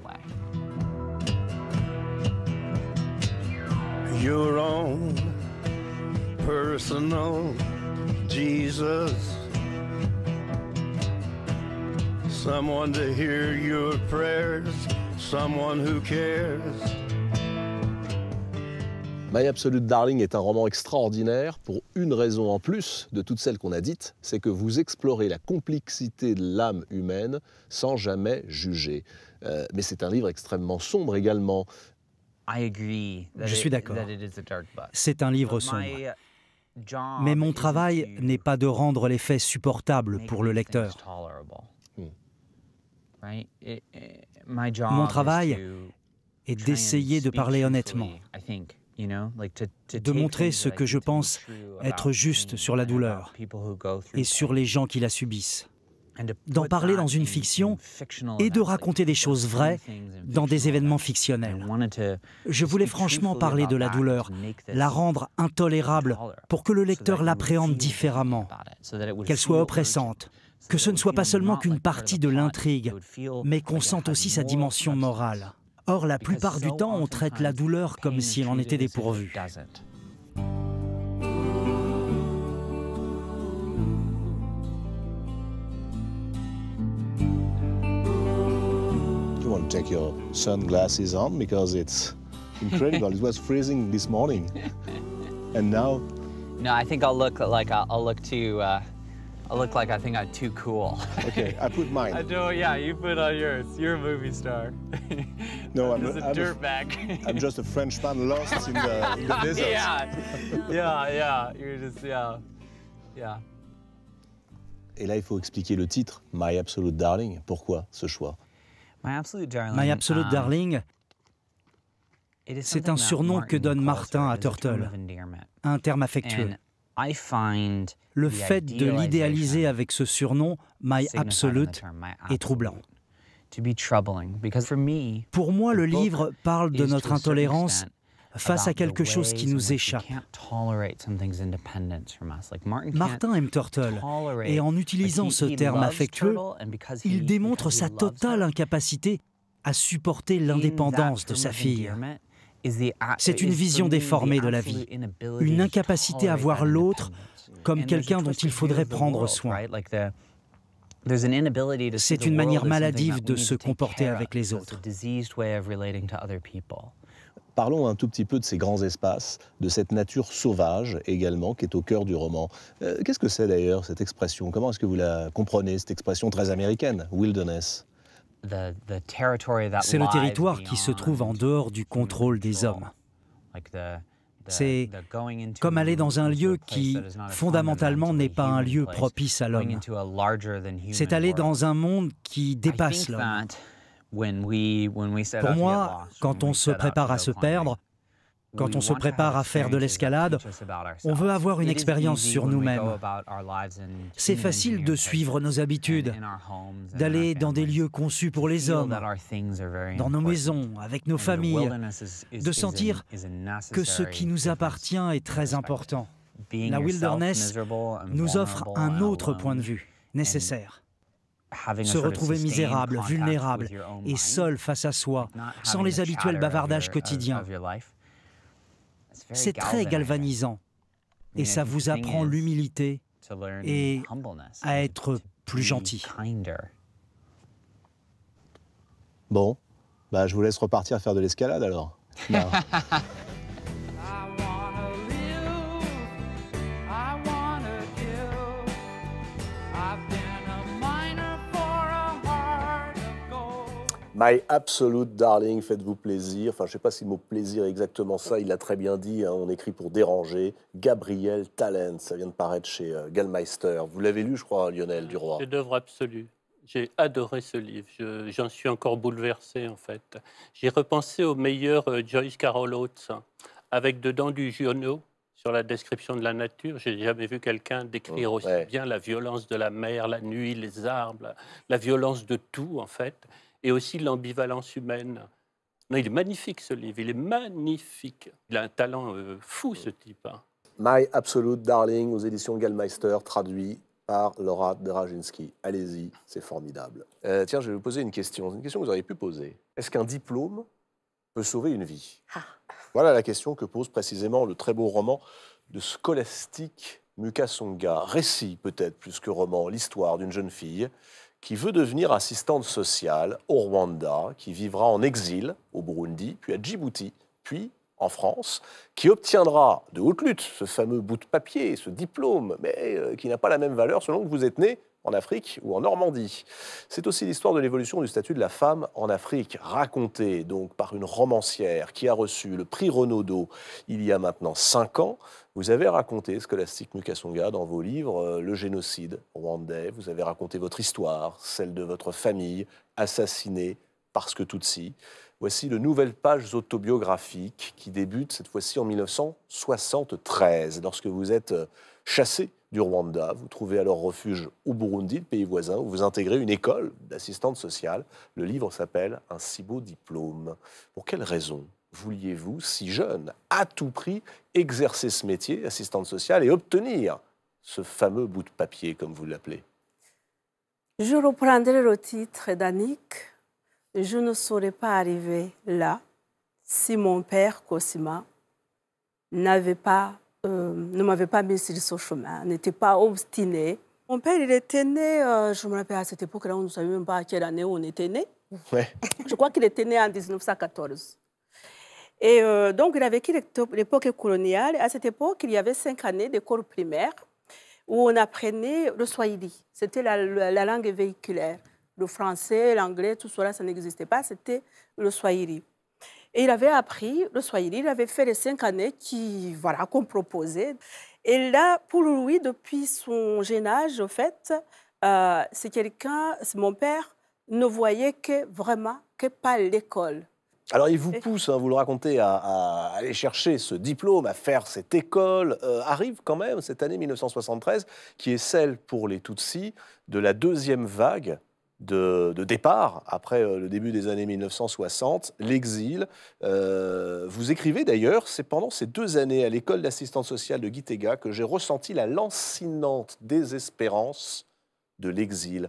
someone to hear your prayers, someone who cares. My Absolute Darling est un roman extraordinaire pour une raison en plus de toutes celles qu'on a dites, c'est que vous explorez la complexité de l'âme humaine sans jamais juger. Euh, mais c'est un livre extrêmement sombre également. Je suis d'accord. C'est un livre sombre. Uh, mais mon travail n'est pas de rendre les faits supportables pour le lecteur. Mon travail est d'essayer de parler honnêtement, de montrer ce que je pense être juste sur la douleur et sur les gens qui la subissent, d'en parler dans une fiction et de raconter des choses vraies dans des événements fictionnels. Je voulais franchement parler de la douleur, la rendre intolérable pour que le lecteur l'appréhende différemment, qu'elle soit oppressante, que ce ne soit pas seulement qu'une partie de l'intrigue, mais qu'on sente aussi sa dimension morale. Or, la plupart du temps, on traite la douleur comme si elle en était dépourvue. You want to take your sunglasses on because it's incredible. It was freezing this morning. And now No, I think I'll look like I'll, look to uh, I look like I think I'm too cool. okay, I put mine. I do, yeah, you put on yours. You're a movie star. no, I'm, I'm, a, dirtbag. I'm just a Frenchman lost in the, in the desert. Yeah, yeah, yeah. You're just, yeah, yeah. Et là, il faut expliquer le titre, My Absolute Darling. Pourquoi ce choix My Absolute Darling. My Absolute um, Darling. C'est un surnom que donne Martin à Turtle, un terme affectueux le fait de l'idéaliser avec ce surnom, My Absolute, est troublant. Pour moi, le livre parle de notre intolérance face à quelque chose qui nous échappe. Martin aime Turtle, et en utilisant ce terme affectueux, il démontre sa totale incapacité à supporter l'indépendance de sa fille. C'est une vision déformée de la vie, une incapacité à voir l'autre comme quelqu'un dont il faudrait prendre soin. C'est une manière maladive de se comporter avec les autres. Parlons un tout petit peu de ces grands espaces, de cette nature sauvage également qui est au cœur du roman. Euh, qu'est-ce que c'est d'ailleurs cette expression Comment est-ce que vous la comprenez, cette expression très américaine, wilderness C'est le territoire qui se trouve en dehors du contrôle des hommes. C'est comme aller dans un lieu qui, fondamentalement, n'est pas un lieu propice à l'homme. C'est aller dans un monde qui dépasse l'homme. Pour moi, quand on se prépare à se perdre, quand on se prépare à faire de l'escalade, on veut avoir une expérience sur nous-mêmes. C'est facile de suivre nos habitudes, d'aller dans des lieux conçus pour les hommes, dans nos maisons, avec nos familles, de sentir que ce qui nous appartient est très important. La wilderness nous offre un autre point de vue, nécessaire. Se retrouver misérable, vulnérable et seul face à soi, sans les habituels bavardages quotidiens, c'est très galvanisant et ça vous apprend l'humilité et à être plus gentil. Bon, bah, je vous laisse repartir faire de l'escalade alors. My absolute darling, faites-vous plaisir. Enfin, je ne sais pas si le mot plaisir est exactement ça, il l'a très bien dit, hein. on écrit pour déranger. Gabriel Talent, ça vient de paraître chez euh, Gallmeister. Vous l'avez lu, je crois, Lionel Duroy. C'est d'œuvre absolue. J'ai adoré ce livre, j'en suis encore bouleversé en fait. J'ai repensé au meilleur euh, Joyce Carol Oates, hein, avec dedans du Giono sur la description de la nature. J'ai jamais vu quelqu'un décrire mm, aussi bien la violence de la mer, la nuit, les arbres, la violence de tout en fait et aussi l'ambivalence humaine. Non, il est magnifique ce livre, il est magnifique. Il a un talent euh, fou ce type. Hein. My Absolute Darling aux éditions Gallmeister, traduit par Laura Draginski. Allez-y, c'est formidable. Euh, tiens, je vais vous poser une question, une question que vous auriez pu poser. Est-ce qu'un diplôme peut sauver une vie ah. Voilà la question que pose précisément le très beau roman de scolastique Mukasonga. Récit peut-être plus que roman, l'histoire d'une jeune fille qui veut devenir assistante sociale au Rwanda, qui vivra en exil au Burundi, puis à Djibouti, puis en France, qui obtiendra de haute lutte ce fameux bout de papier, ce diplôme, mais euh, qui n'a pas la même valeur selon que vous êtes né en Afrique ou en Normandie. C'est aussi l'histoire de l'évolution du statut de la femme en Afrique, racontée donc par une romancière qui a reçu le prix Renaudot il y a maintenant cinq ans. Vous avez raconté, Scolastique Mukasonga, dans vos livres, euh, le génocide rwandais. Vous avez raconté votre histoire, celle de votre famille, assassinée parce que Tutsi. Voici de nouvelles pages autobiographiques qui débutent cette fois-ci en 1973. Lorsque vous êtes euh, chassé du Rwanda, vous trouvez alors refuge au Burundi, le pays voisin, où vous intégrez une école d'assistante sociale. Le livre s'appelle Un si beau diplôme. Pour quelle raison vouliez-vous, si jeune, à tout prix, exercer ce métier, assistante sociale, et obtenir ce fameux bout de papier, comme vous l'appelez Je reprendrai le titre d'Annick. Je ne serais pas arrivée là si mon père, Cosima, n'avait pas, euh, ne m'avait pas mis sur ce chemin, n'était pas obstiné. Mon père, il était né, euh, je me rappelle à cette époque-là, on ne savait même pas à quelle année on était né. Ouais. je crois qu'il était né en 1914. Et euh, donc, il avait vécu l'époque coloniale. À cette époque, il y avait cinq années d'école primaire où on apprenait le swahili. C'était la, langue véhiculaire. Le français, l'anglais, tout cela, ça n'existait pas. C'était le swahili. Et il avait appris le swahili. Il avait fait les cinq années qui, voilà, qu'on proposait. Et là, pour lui, depuis son jeune âge, en fait, euh, c'est quelqu'un, mon père, ne voyait que vraiment que pas l'école. Alors, il vous pousse, hein, vous le racontez, à, aller chercher ce diplôme, à faire cette école. Euh, arrive quand même cette année 1973, qui est celle pour les Tutsis de la deuxième vague de, départ après euh, le début des années 1960, l'exil. Euh, vous écrivez d'ailleurs, c'est pendant ces deux années à l'école d'assistance sociale de Gitega que j'ai ressenti la lancinante désespérance de l'exil.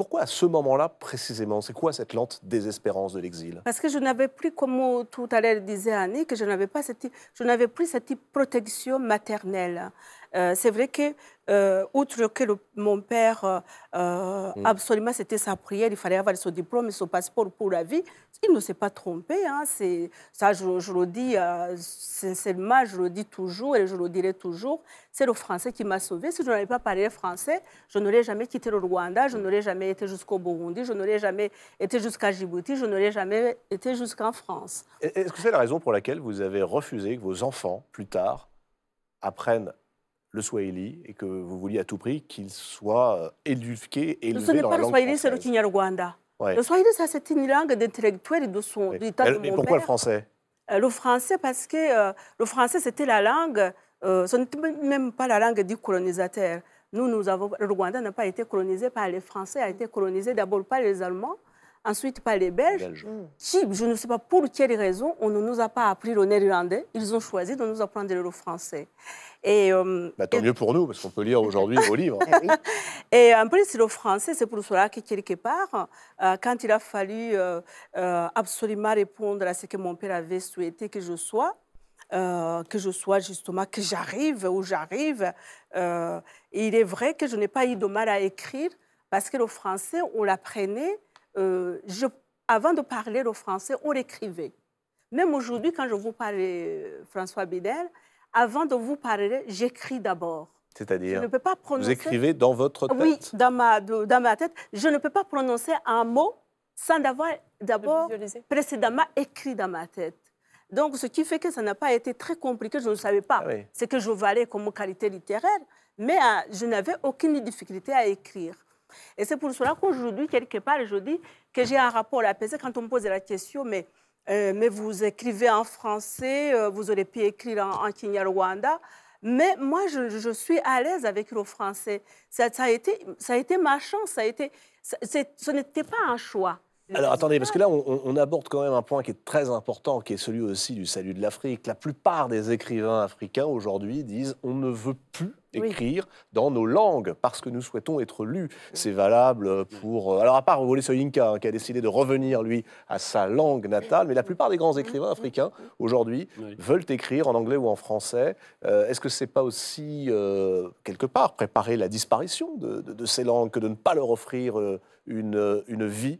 Pourquoi à ce moment-là précisément C'est quoi cette lente désespérance de l'exil Parce que je n'avais plus, comme tout à l'heure disait Annie, que je n'avais pas je n'avais plus cette protection maternelle. Euh, c'est vrai que, euh, outre que mon père, euh, mm. absolument, c'était sa prière, il fallait avoir son diplôme et son passeport pour la vie, il ne s'est pas trompé. Hein, ça, je, je, le dis sincèrement, je le dis toujours et je le dirai toujours. C'est le français qui m'a sauvé. Si je n'avais pas parlé français, je n'aurais jamais quitté le Rwanda, je mm. n'aurais jamais été jusqu'au Burundi, je n'aurais jamais été jusqu'à Djibouti, je n'aurais jamais été jusqu'en France. Est-ce que c'est la raison pour laquelle vous avez refusé que vos enfants, plus tard, apprennent le Swahili et que vous vouliez à tout prix qu'il soit euh, éduqué et élevé Ce n'est pas le Swahili, c'est le Kinyarwanda. Le Swahili, c'est une langue d'intellectuel de du temps et, de mon pourquoi le français euh, Le français, parce que euh, le français, c'était la langue, ce n'était même pas la langue du colonisateur. Nous, nous avons, le Rwanda n'a pas été colonisé par les Français, a été colonisé d'abord par les Allemands, ensuite par les Belges, mm. qui, je ne sais pas pour quelle raison, on ne nous a pas appris le néerlandais, ils ont choisi de nous apprendre le français. Et, euh, bah, tant mieux pour nous, parce qu'on peut lire aujourd'hui vos livres. Eh et en plus, le français, c'est pour cela que quelque part, euh, quand il a fallu euh, absolument répondre à ce que mon père avait souhaité que je sois, que je sois justement, que j'arrive où j'arrive. il est vrai que je n'ai pas eu de mal à écrire parce que le français, on l'apprenait euh, avant de parler le français, on l'écrivait. Même aujourd'hui, quand je vous parle, euh, François Bidel, avant de vous parler, j'écris d'abord. C'est-à-dire Je ne peux pas prononcer... Vous écrivez dans votre tête Oui, dans ma, tête. Je ne peux pas prononcer un mot sans d'avoir d'abord précédemment écrit dans ma tête. Donc, ce qui fait que ça n'a pas été très compliqué, je ne savais pas c'est ah ce que je valais comme qualité littéraire, mais euh, je n'avais aucune difficulté à écrire. Et c'est pour cela qu'aujourd'hui, quelque part, je dis que j'ai un rapport à PC. E quand on me pose la question, mais, euh, mais vous écrivez en français, euh, vous aurez pu écrire en, Kinyarwanda. Mais moi, je, suis à l'aise avec le français. Ça, a été, ça a été ma chance. Ça a été, ce n'était pas un choix. Alors attendez, parce que là, on, aborde quand même un point qui est très important, qui est celui aussi du salut de l'Afrique. La plupart des écrivains africains aujourd'hui disent on ne veut plus écrire dans nos langues parce que nous souhaitons être lus. C'est valable pour... Euh, alors à part voulez ce Yinka, hein, qui a décidé de revenir, lui, à sa langue natale, mais la plupart des grands écrivains africains aujourd'hui veulent écrire en anglais ou en français. Euh, est-ce que c'est pas aussi, euh, quelque part, préparer la disparition de, ces langues que de ne pas leur offrir une, une vie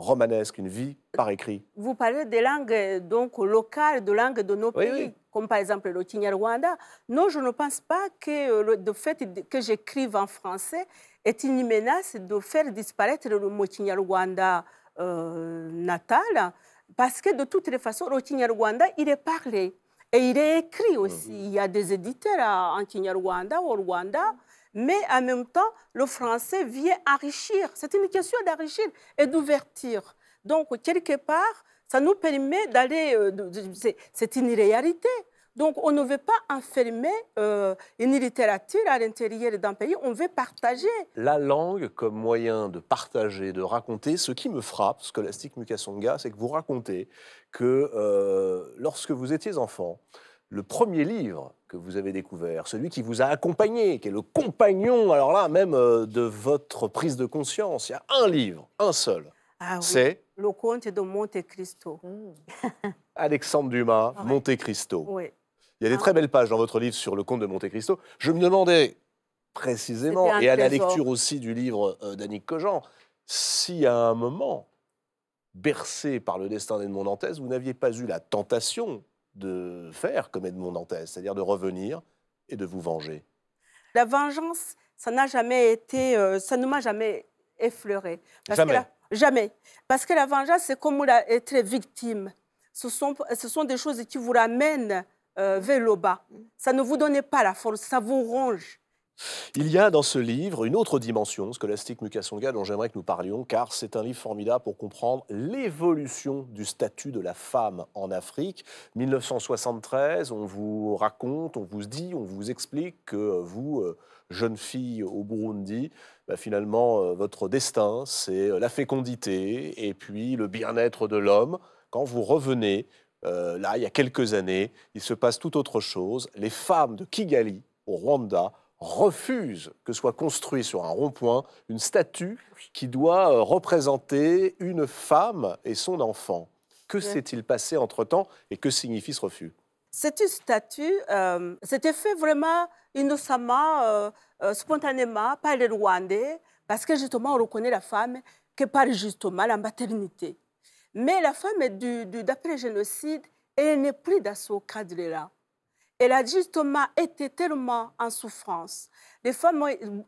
romanesque, une vie par écrit. Vous parlez des langues donc locales, de langues de nos pays, comme par exemple le Kinyarwanda. Non, je ne pense pas que euh, le, fait que j'écrive en français est une menace de faire disparaître le mot Kinyarwanda euh, natal, parce que de toutes les façons, le Kinyarwanda, il est parlé. Et il est écrit aussi. Mm-hmm. Il y a des éditeurs en Kinyarwanda, au Rwanda mais en même temps, le français vient enrichir. C'est une question d'enrichir et d'ouverture. Donc, quelque part, ça nous permet d'aller... Euh, c'est une réalité. Donc, on ne veut pas enfermer euh, une littérature à l'intérieur d'un pays, on veut partager. La langue comme moyen de partager, de raconter. Ce qui me frappe, scolastique Mukasonga, c'est que vous racontez que euh, lorsque vous étiez enfant, le premier livre que vous avez découvert, celui qui vous a accompagné, qui est le compagnon, alors là, même euh, de votre prise de conscience. Il y a un livre, un seul. Ah C'est Le Comte de Monte Cristo. Alexandre Dumas, Monte Cristo. Il y a des ah très belles pages dans votre livre sur le Conte de Monte Cristo. Je me demandais précisément, et à la lecture aussi du livre euh, d'Annick Cogent, si à un moment, bercé par le destin d'Edmond Dantès, vous n'aviez pas eu la tentation de faire comme Edmond Dantès, c'est-à-dire de revenir et de vous venger La vengeance, ça n'a jamais été, euh, ça ne m'a jamais effleuré. jamais. jamais. Parce que la vengeance, c'est comme être victime. Ce sont, ce sont des choses qui vous ramènent euh, vers le bas. Ça ne vous donne pas la force, ça vous ronge. Il y a dans ce livre une autre dimension, scolastique Mukasonga, dont j'aimerais que nous parlions, car c'est un livre formidable pour comprendre l'évolution du statut de la femme en Afrique. 1973, on vous raconte, on vous dit, on vous explique que vous, euh, jeune fille au Burundi, bah, finalement, euh, votre destin, c'est euh, la fécondité et puis le bien-être de l'homme. Quand vous revenez, là, il y a quelques années, il se passe tout autre chose. Les femmes de Kigali, au Rwanda, refuse que soit construit sur un rond-point une statue qui doit euh, représenter une femme et son enfant. Que s'est-il passé entre-temps et que signifie ce refus C'est une statue, euh, c'était fait vraiment innocemment, euh, spontanément par les Rwandais, parce que justement on reconnaît la femme que parle justement la maternité. Mais la femme, est d'après le génocide, elle n'est plus dans ce cadre-là elle a justement été tellement en souffrance. Les femmes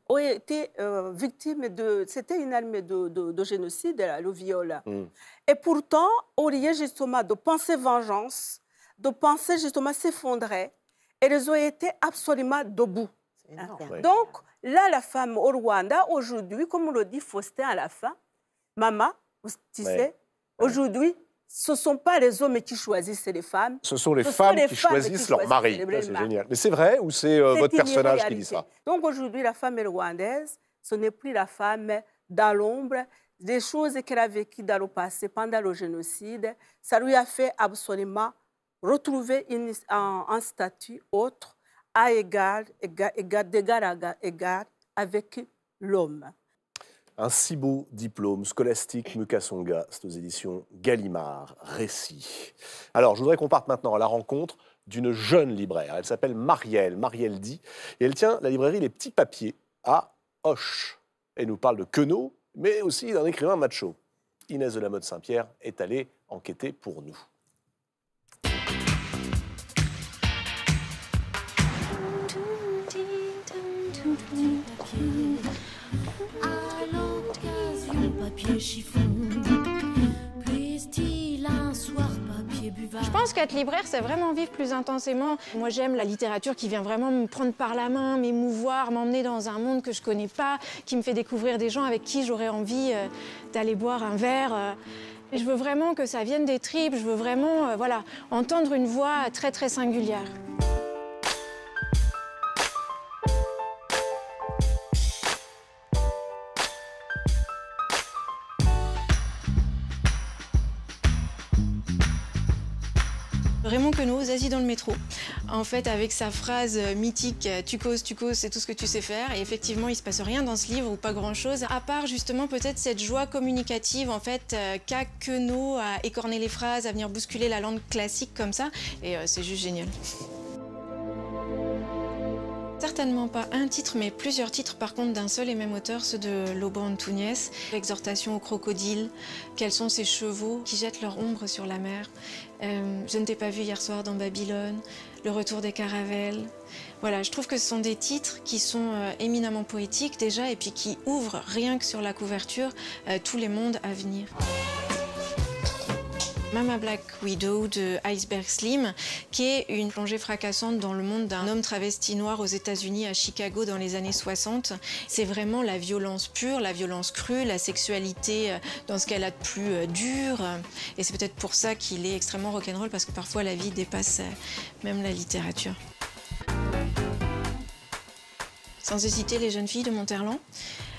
ont, été euh, victimes de... C'était une armée de, de, de, génocide, le viol. Mm. Et pourtant, au lieu justement de penser vengeance, de penser justement s'effondrer, elles ont été absolument debout. Ah, donc là, la femme au Rwanda, aujourd'hui, comme on le dit Faustin à la fin, maman, tu sais, aujourd'hui, ce ne sont pas les hommes qui choisissent, c'est les femmes. Ce sont les, femmes, qui choisissent leur mari. C'est génial. Mais c'est vrai ou c'est euh, votre personnage qui dit ça Donc aujourd'hui, la femme rwandaise, ce n'est plus la femme dans l'ombre. Des choses qu'elle a vécues dans le passé, pendant le génocide, ça lui a fait absolument retrouver un, statut autre, à égal avec l'homme. Un si beau diplôme scolastique Mukasonga, c'est aux éditions Gallimard, récit. Alors, je voudrais qu'on parte maintenant à la rencontre d'une jeune libraire. Elle s'appelle Marielle, Marielle dit et elle tient la librairie Les Petits Papiers à Hoche. Elle nous parle de Queneau, mais aussi d'un écrivain macho. Inès de la Mode Saint-Pierre est allée enquêter pour nous. Je pense qu'être libraire, c'est vraiment vivre plus intensément. Moi, j'aime la littérature qui vient vraiment me prendre par la main, m'émouvoir, m'emmener dans un monde que je connais pas, qui me fait découvrir des gens avec qui j'aurais envie euh, d'aller boire un verre. Euh. je veux vraiment que ça vienne des tripes, je veux vraiment euh, voilà, entendre une voix très très singulière. dans le métro, en fait, avec sa phrase euh, mythique euh, Tu causes, tu causes, c'est tout ce que tu sais faire. Et effectivement, il se passe rien dans ce livre ou pas grand chose, à part justement peut-être cette joie communicative, en fait, euh, qu'a Queneau à écorner les phrases, à venir bousculer la langue classique comme ça. Et c'est juste génial. Certainement pas un titre, mais plusieurs titres par contre d'un seul et même auteur, ceux de Lobo Antunes. Exhortation aux crocodiles, quels sont ces chevaux qui jettent leur ombre sur la mer. Euh, je ne t'ai pas vu hier soir dans Babylone, Le retour des caravelles. Voilà, je trouve que ce sont des titres qui sont euh, éminemment poétiques déjà et puis qui ouvrent, rien que sur la couverture, euh, tous les mondes à venir. Mama Black Widow de Iceberg Slim, qui est une plongée fracassante dans le monde d'un homme travesti noir aux États-Unis, à Chicago, dans les années 60. C'est vraiment la violence pure, la violence crue, la sexualité euh, dans ce qu'elle a de plus euh, dur. Et c'est peut-être pour ça qu'il est extrêmement rock'n'roll, parce que parfois la vie dépasse euh, même la littérature sans hésiter les jeunes filles de Monterland.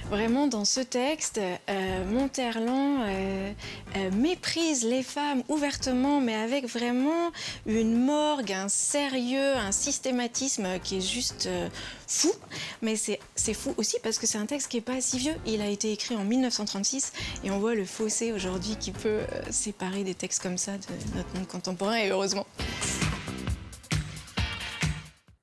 Vraiment, dans ce texte, euh, Monterland euh, euh, méprise les femmes ouvertement, mais avec vraiment une morgue, un sérieux, un systématisme qui est juste euh, fou. Mais c'est fou aussi parce que c'est un texte qui n'est pas si vieux. Il a été écrit en 1936 et on voit le fossé aujourd'hui qui peut séparer des textes comme ça de notre monde contemporain, et heureusement.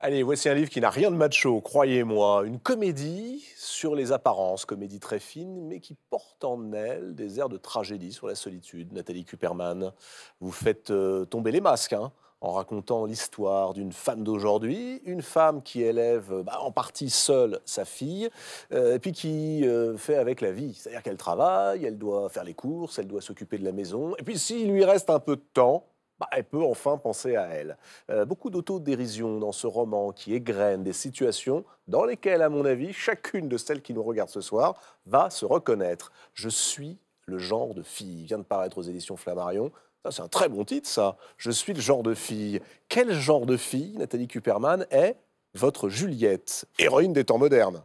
Allez, voici un livre qui n'a rien de macho, croyez-moi. Une comédie sur les apparences, comédie très fine, mais qui porte en elle des airs de tragédie sur la solitude. Nathalie Kuperman, vous faites euh, tomber les masques hein, en racontant l'histoire d'une femme d'aujourd'hui, une femme qui élève euh, bah, en partie seule sa fille, euh, et puis qui fait avec la vie. C'est-à-dire qu'elle travaille, elle doit faire les courses, elle doit s'occuper de la maison, et puis s'il lui reste un peu de temps, bah, elle peut enfin penser à elle. Euh, beaucoup d'autodérision dans ce roman qui égrène des situations dans lesquelles, à mon avis, chacune de celles qui nous regardent ce soir va se reconnaître. Je suis le genre de fille. Il vient de paraître aux éditions Flammarion. c'est un très bon titre, ça. Je suis le genre de fille. Quel genre de fille, Nathalie Kuperman, est votre Juliette, héroïne des temps modernes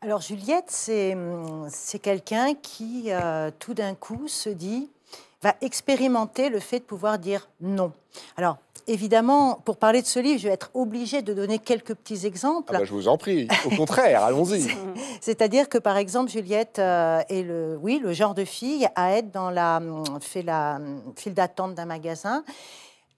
Alors Juliette, c'est hum, quelqu'un qui, euh, tout d'un coup, se dit va expérimenter le fait de pouvoir dire non. Alors, évidemment, pour parler de ce livre, je vais être obligée de donner quelques petits exemples. Ah bah, je vous en prie, au contraire, allons-y. C'est-à-dire que, par exemple, Juliette euh, est le, oui, le genre de fille à être dans la hum, la hum, file d'attente d'un magasin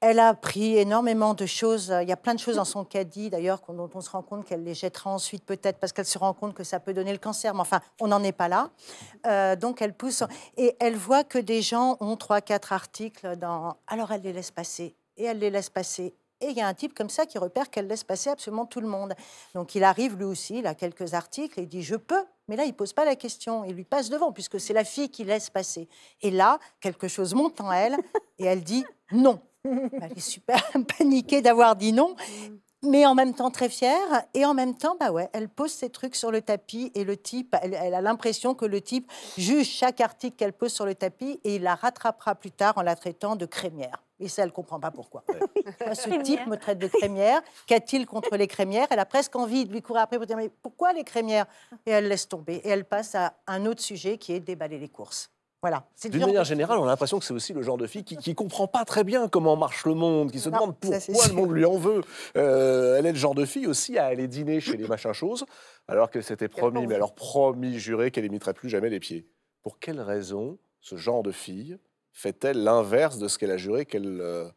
elle a appris énormément de choses. Il y a plein de choses dans son caddie, d'ailleurs, dont on se rend compte qu'elle les jettera ensuite, peut-être, parce qu'elle se rend compte que ça peut donner le cancer. Mais enfin, on n'en est pas là. Euh, donc, elle pousse. Et elle voit que des gens ont trois, quatre articles dans. Alors, elle les laisse passer. Et elle les laisse passer. Et il y a un type comme ça qui repère qu'elle laisse passer absolument tout le monde. Donc il arrive lui aussi, il a quelques articles, et il dit je peux, mais là il ne pose pas la question, il lui passe devant puisque c'est la fille qui laisse passer. Et là quelque chose monte en elle et elle dit non elle est super paniquée d'avoir dit non, mm. mais en même temps très fière. Et en même temps, bah ouais, elle pose ses trucs sur le tapis et le type, elle, a l'impression que le type juge chaque article qu'elle pose sur le tapis et il la rattrapera plus tard en la traitant de crémière. Et ça, elle ne comprend pas pourquoi. ce type me traite de crémière. Qu'a-t-il contre les crémières Elle a presque envie de lui courir après pour dire Mais pourquoi les crémières Et elle laisse tomber. Et elle passe à un autre sujet qui est déballer les courses. D'une manière générale, on a l'impression que c'est aussi le genre de fille qui ne comprend pas très bien comment marche le monde, qui se demande pourquoi le monde lui en veut. Euh, elle est le genre de fille aussi à aller dîner chez les machins choses, alors qu'elle s'était promis, mais alors promis, juré qu'elle n'imiterait plus jamais les pieds. Pour quelle raison ce genre de fille fait-elle l'inverse de ce qu'elle a juré qu'elle euh,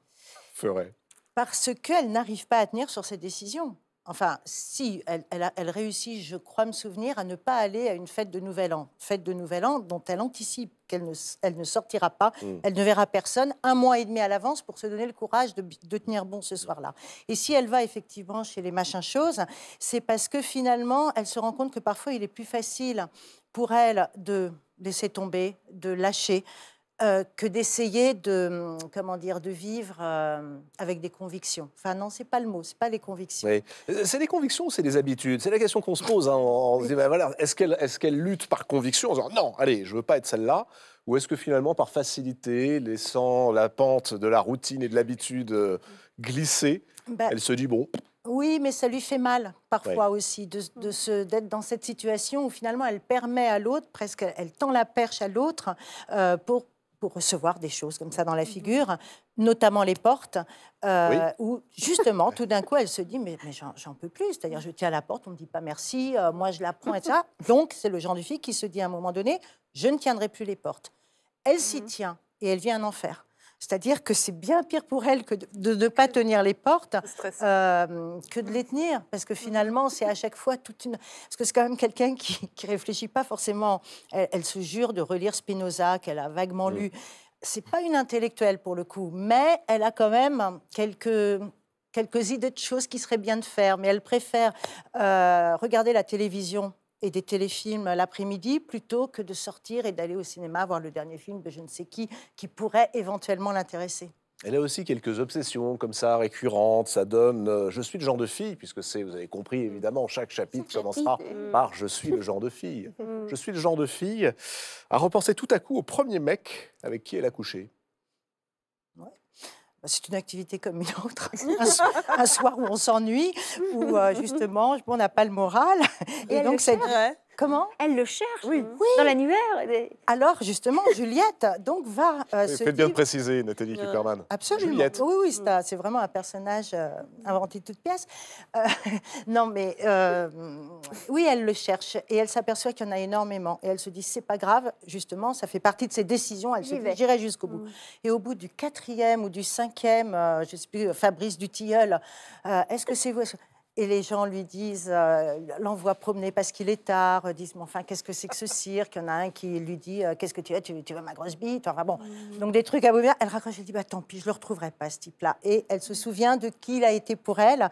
ferait Parce qu'elle n'arrive pas à tenir sur ses décisions. Enfin, si, elle, réussit, je crois me souvenir, à ne pas aller à une fête de Nouvel An. Fête de Nouvel An dont elle anticipe qu'elle ne, sortira pas, mm. elle ne verra personne, un mois et demi à l'avance pour se donner le courage de, de tenir bon ce soir-là. Et si elle va effectivement chez les machins choses, c'est parce que finalement, elle se rend compte que parfois il est plus facile pour elle de laisser tomber, de lâcher, euh, que d'essayer de hum, comment dire de vivre euh, avec des convictions. Enfin non, c'est pas le mot, c'est pas les convictions. Euh, c'est des convictions, c'est des habitudes. C'est la question qu'on se pose. Hein, en ben est-ce qu'elle est-ce qu'elle lutte par conviction en disant non, allez, je veux pas être celle-là. Ou est-ce que finalement, par facilité, laissant la pente de la routine et de l'habitude glisser, bah elle se dit bon. Oui, mais ça lui fait mal parfois aussi de mmh. d'être dans cette situation où finalement elle permet à l'autre, presque elle tend la perche à l'autre pour pour recevoir des choses comme ça dans la mhm. figure, notamment les portes, euh, où justement, tout d'un coup, elle se dit, mais, j'en peux plus, c'est-à-dire je tiens la porte, on ne me dit pas merci, euh, moi je la prends, etc. Donc, c'est le genre de fille qui se dit à un moment donné, je ne tiendrai plus les portes. Elle s'y mhm. tient et elle vient en enfer. C'est-à-dire que c'est bien pire pour elle que de ne pas tenir les portes euh, que de les tenir. Parce que mm. finalement, c'est à chaque fois toute une. Parce que c'est quand même quelqu'un qui ne réfléchit pas forcément. Elle, se jure de relire Spinoza, qu'elle a vaguement mm. lu. C'est pas une intellectuelle pour le coup, mais elle a quand même quelques quelques idées de choses qui seraient bien de faire, mais elle préfère euh, regarder la télévision et des téléfilms l'après-midi plutôt que de sortir et d'aller au cinéma voir le dernier film de je ne sais qui qui pourrait éventuellement l'intéresser. Elle a aussi quelques obsessions comme ça récurrentes. Ça donne euh, Je suis le genre de fille, puisque c'est, vous avez compris mm. évidemment, chaque chapitre commencera par Je suis le genre de fille. Mm. je suis le genre de fille à repenser tout à coup au premier mec avec qui elle a couché. Bah, c'est une activité comme une autre. Un, soir où on s'ennuie, où euh, justement, on n'a pas le moral. Et, donc, c'est. Comment Elle le cherche hein, dans l'annuaire. Alors justement, Juliette donc va euh, se Faites bien de préciser, Nathalie ouais. Absolument. Juliette. Oui, oui, c'est vraiment un personnage euh, inventé de toutes pièces. Euh, non, mais oui, elle le cherche et elle s'aperçoit qu'il y en a énormément. Et elle se dit, c'est pas grave, justement, ça fait partie de ses décisions. Elle se dit, jusqu'au bout. Mm. Et au bout du quatrième ou du cinquième, je ne sais plus, Fabrice Dutilleul, est-ce que c'est vous et les gens lui disent, euh, l'envoient l'envoie promener parce qu'il est tard, euh, disent, mais enfin, qu'est-ce que c'est que ce cirque Il y en a un qui lui dit, euh, qu'est-ce que tu veux tu, veux ma grosse bite bon, mmh. donc des trucs à bien. Elle raccroche, elle dit, bah tant pis, je le retrouverai pas, ce type-là. Et elle se souvient de qui il a été pour elle,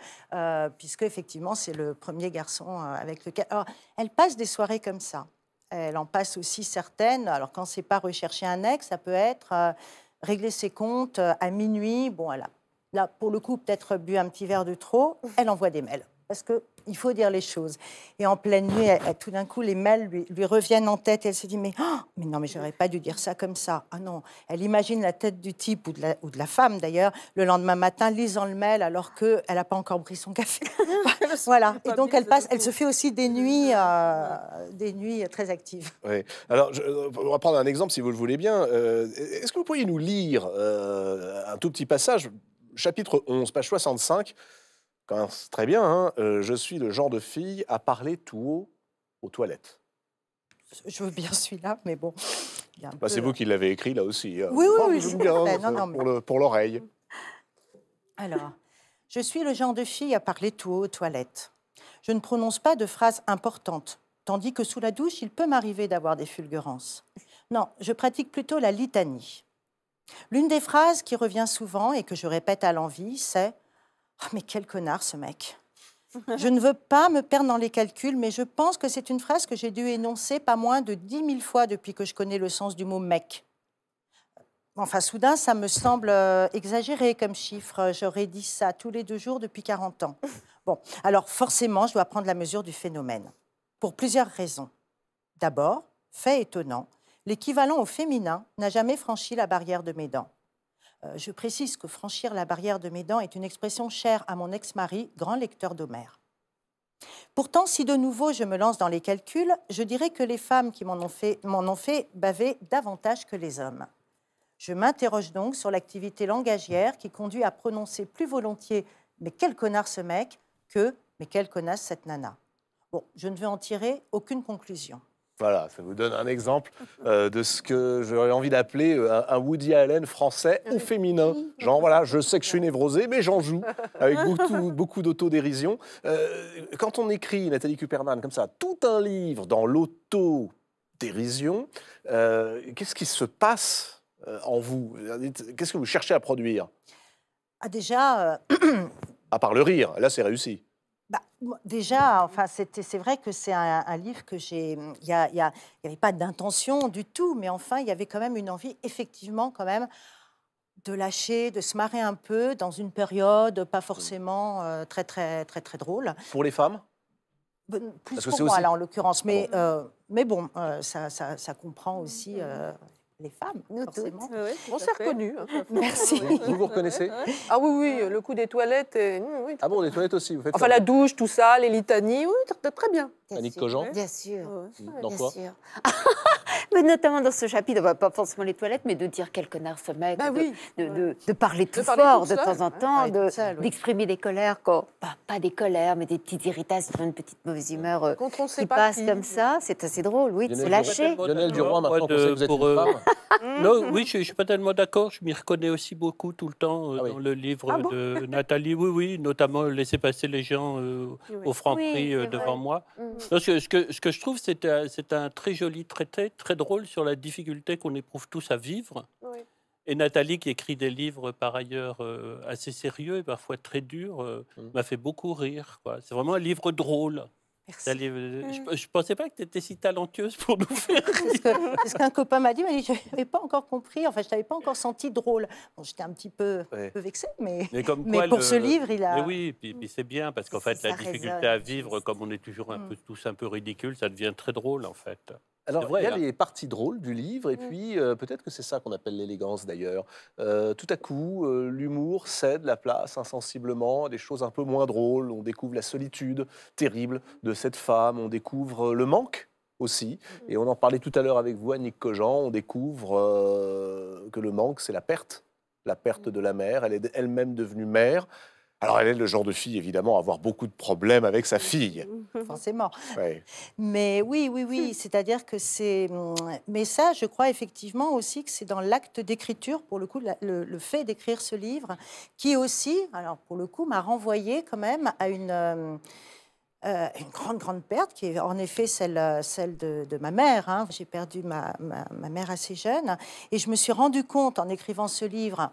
puisque effectivement, c'est le premier garçon avec lequel. Alors, elle passe des soirées comme ça. Elle en passe aussi certaines. Alors, quand c'est pas rechercher un ex, ça peut être régler ses comptes à minuit. Bon, voilà là, pour le coup, peut-être bu un petit verre de trop, elle envoie des mails. Parce qu'il faut dire les choses. Et en pleine nuit, tout d'un coup, les mails lui, reviennent en tête. Et elle se dit, mais, oh, mais non, mais j'aurais pas dû dire ça comme ça. Ah non, elle imagine la tête du type, ou de la, ou de la femme d'ailleurs, le lendemain matin, lisant le mail alors qu'elle n'a pas encore pris son café. voilà. Et donc, elle, passe, elle se fait aussi des nuits, euh, des nuits très actives. Oui. Alors, je, on va prendre un exemple, si vous le voulez bien. Euh, est-ce que vous pourriez nous lire euh, un tout petit passage chapitre 11, page 65, quand très bien, hein, euh, je suis le genre de fille à parler tout haut aux toilettes. Je veux bien celui-là, mais bon. Bah, c'est vous qui l'avez écrit là aussi. Hein. Oui, oui, oui. non, pour l'oreille. Alors, je suis le genre de fille à parler tout haut aux toilettes. Je ne prononce pas de phrases importantes, tandis que sous la douche, il peut m'arriver d'avoir des fulgurances. Non, je pratique plutôt la litanie. L'une des phrases qui revient souvent et que je répète à l'envie, c'est oh, mais quel connard ce mec Je ne veux pas me perdre dans les calculs, mais je pense que c'est une phrase que j'ai dû énoncer pas moins de dix mille fois depuis que je connais le sens du mot mec. Enfin, soudain, ça me semble euh, exagéré comme chiffre. J'aurais dit ça tous les deux jours depuis 40 ans. Bon, alors forcément, je dois prendre la mesure du phénomène. Pour plusieurs raisons. D'abord, fait étonnant, l'équivalent au féminin n'a jamais franchi la barrière de mes dents. Euh, je précise que franchir la barrière de mes dents » est une expression chère à mon ex-mari, grand lecteur d'Homère. Pourtant, si de nouveau je me lance dans les calculs, je dirais que les femmes qui m'en ont, fait baver davantage que les hommes. Je m'interroge donc sur l'activité langagière qui conduit à prononcer plus volontiers mais quel connard ce mec que mais quelle connasse cette nana. Bon, je ne veux en tirer aucune conclusion. Voilà, ça vous donne un exemple euh, de ce que j'aurais envie d'appeler euh, un, Woody Allen français ou féminin. Genre, voilà, je sais que je suis névrosé, mais j'en joue, avec beaucoup, dauto d'autodérision. Euh, quand on écrit, Nathalie Kuperman, comme ça, tout un livre dans l'autodérision, euh, qu'est-ce qui se passe en vous Qu'est-ce que vous cherchez à produire ah, Déjà... à part le rire, là, c'est réussi. Déjà, enfin, c'est vrai que c'est un, livre que j'ai. Il n'y avait pas d'intention du tout, mais enfin, il y avait quand même une envie, effectivement, quand même, de lâcher, de se marrer un peu dans une période pas mmh. forcément euh, très, très, très, très drôle. Pour les femmes ben, Plus Parce pour moi, là, en l'occurrence. Mais, euh, mais bon, euh, ça, ça, comprend aussi les femmes, Nous forcément. on s'est reconnus. Hein. Merci. Vous vous reconnaissez Ah oui, oui, le coup des toilettes. Et... Euh, ah bon, les toilettes aussi, vous faites Enfin, la douche, tout ça, les litanies, oui, très bien. Annick Cogent Bien sûr. Mm, dans bien quoi sûr. mais notamment dans ce chapitre, pas forcément les toilettes, mais de dire quel connard ce mec, bah de, parler tout fort de temps en temps, d'exprimer des colères, quoi. pas, des colères, mais des petites irritations, une petite mauvaise humeur euh, qui passe comme ça. C'est assez drôle, oui, de se lâcher. Lionel Duroy, maintenant, vous êtes une euh, femme. non, oui, je ne suis pas tellement d'accord. Je m'y reconnais aussi beaucoup tout le temps euh, ah dans le livre ah de Nathalie. Oui, oui, notamment Laisser passer les gens euh, au franc prix euh, devant moi. Mm. ce, que, ce, que, je trouve, c'est un, un, très joli traité, très drôle sur la difficulté qu'on éprouve tous à vivre. Et Nathalie, qui écrit des livres par ailleurs assez sérieux et parfois très durs, mm. m'a fait beaucoup rire. C'est vraiment un livre drôle. Euh, je ne mm. pensais pas que tu étais si talentueuse pour nous faire rire. qu'un copain m'a dit, m'a dit, je n'avais pas encore compris, enfin, je t'avais pas encore senti drôle. j'étais un petit peu, vexée, mais, mais, pour ce livre, il a... oui, c'est bien, parce qu'en fait, la difficulté à vivre, comme on est toujours un peu, mm. tous un peu ridicules, ça devient très drôle, en fait. Alors, il y a des les parties drôles du livre, et mm. puis euh, peut-être que c'est ça qu'on appelle l'élégance d'ailleurs. Euh, tout à coup, euh, l'humour cède la place insensiblement à des choses un peu moins drôles. On découvre la solitude terrible de cette femme, on découvre le manque aussi. Mm. Et on en parlait tout à l'heure avec vous, Annick Cogent, on découvre que le manque, c'est la perte. La perte mm. de la mère, elle est elle-même devenue mère. Alors, elle est le genre de fille, évidemment, à avoir beaucoup de problèmes avec sa fille. Forcément. Mais oui, oui, oui. Hmm. C'est-à-dire que c'est. Hmm, mais ça, je crois effectivement aussi que c'est dans l'acte d'écriture, pour le coup, le, fait d'écrire ce livre, qui aussi, alors pour le coup, m'a renvoyé quand même à une. Euh, euh, grande, grande perte, qui est en effet celle, celle de, ma mère. Hein. J'ai perdu ma, ma, ma, mère assez jeune. Et je me suis rendu compte en écrivant ce livre,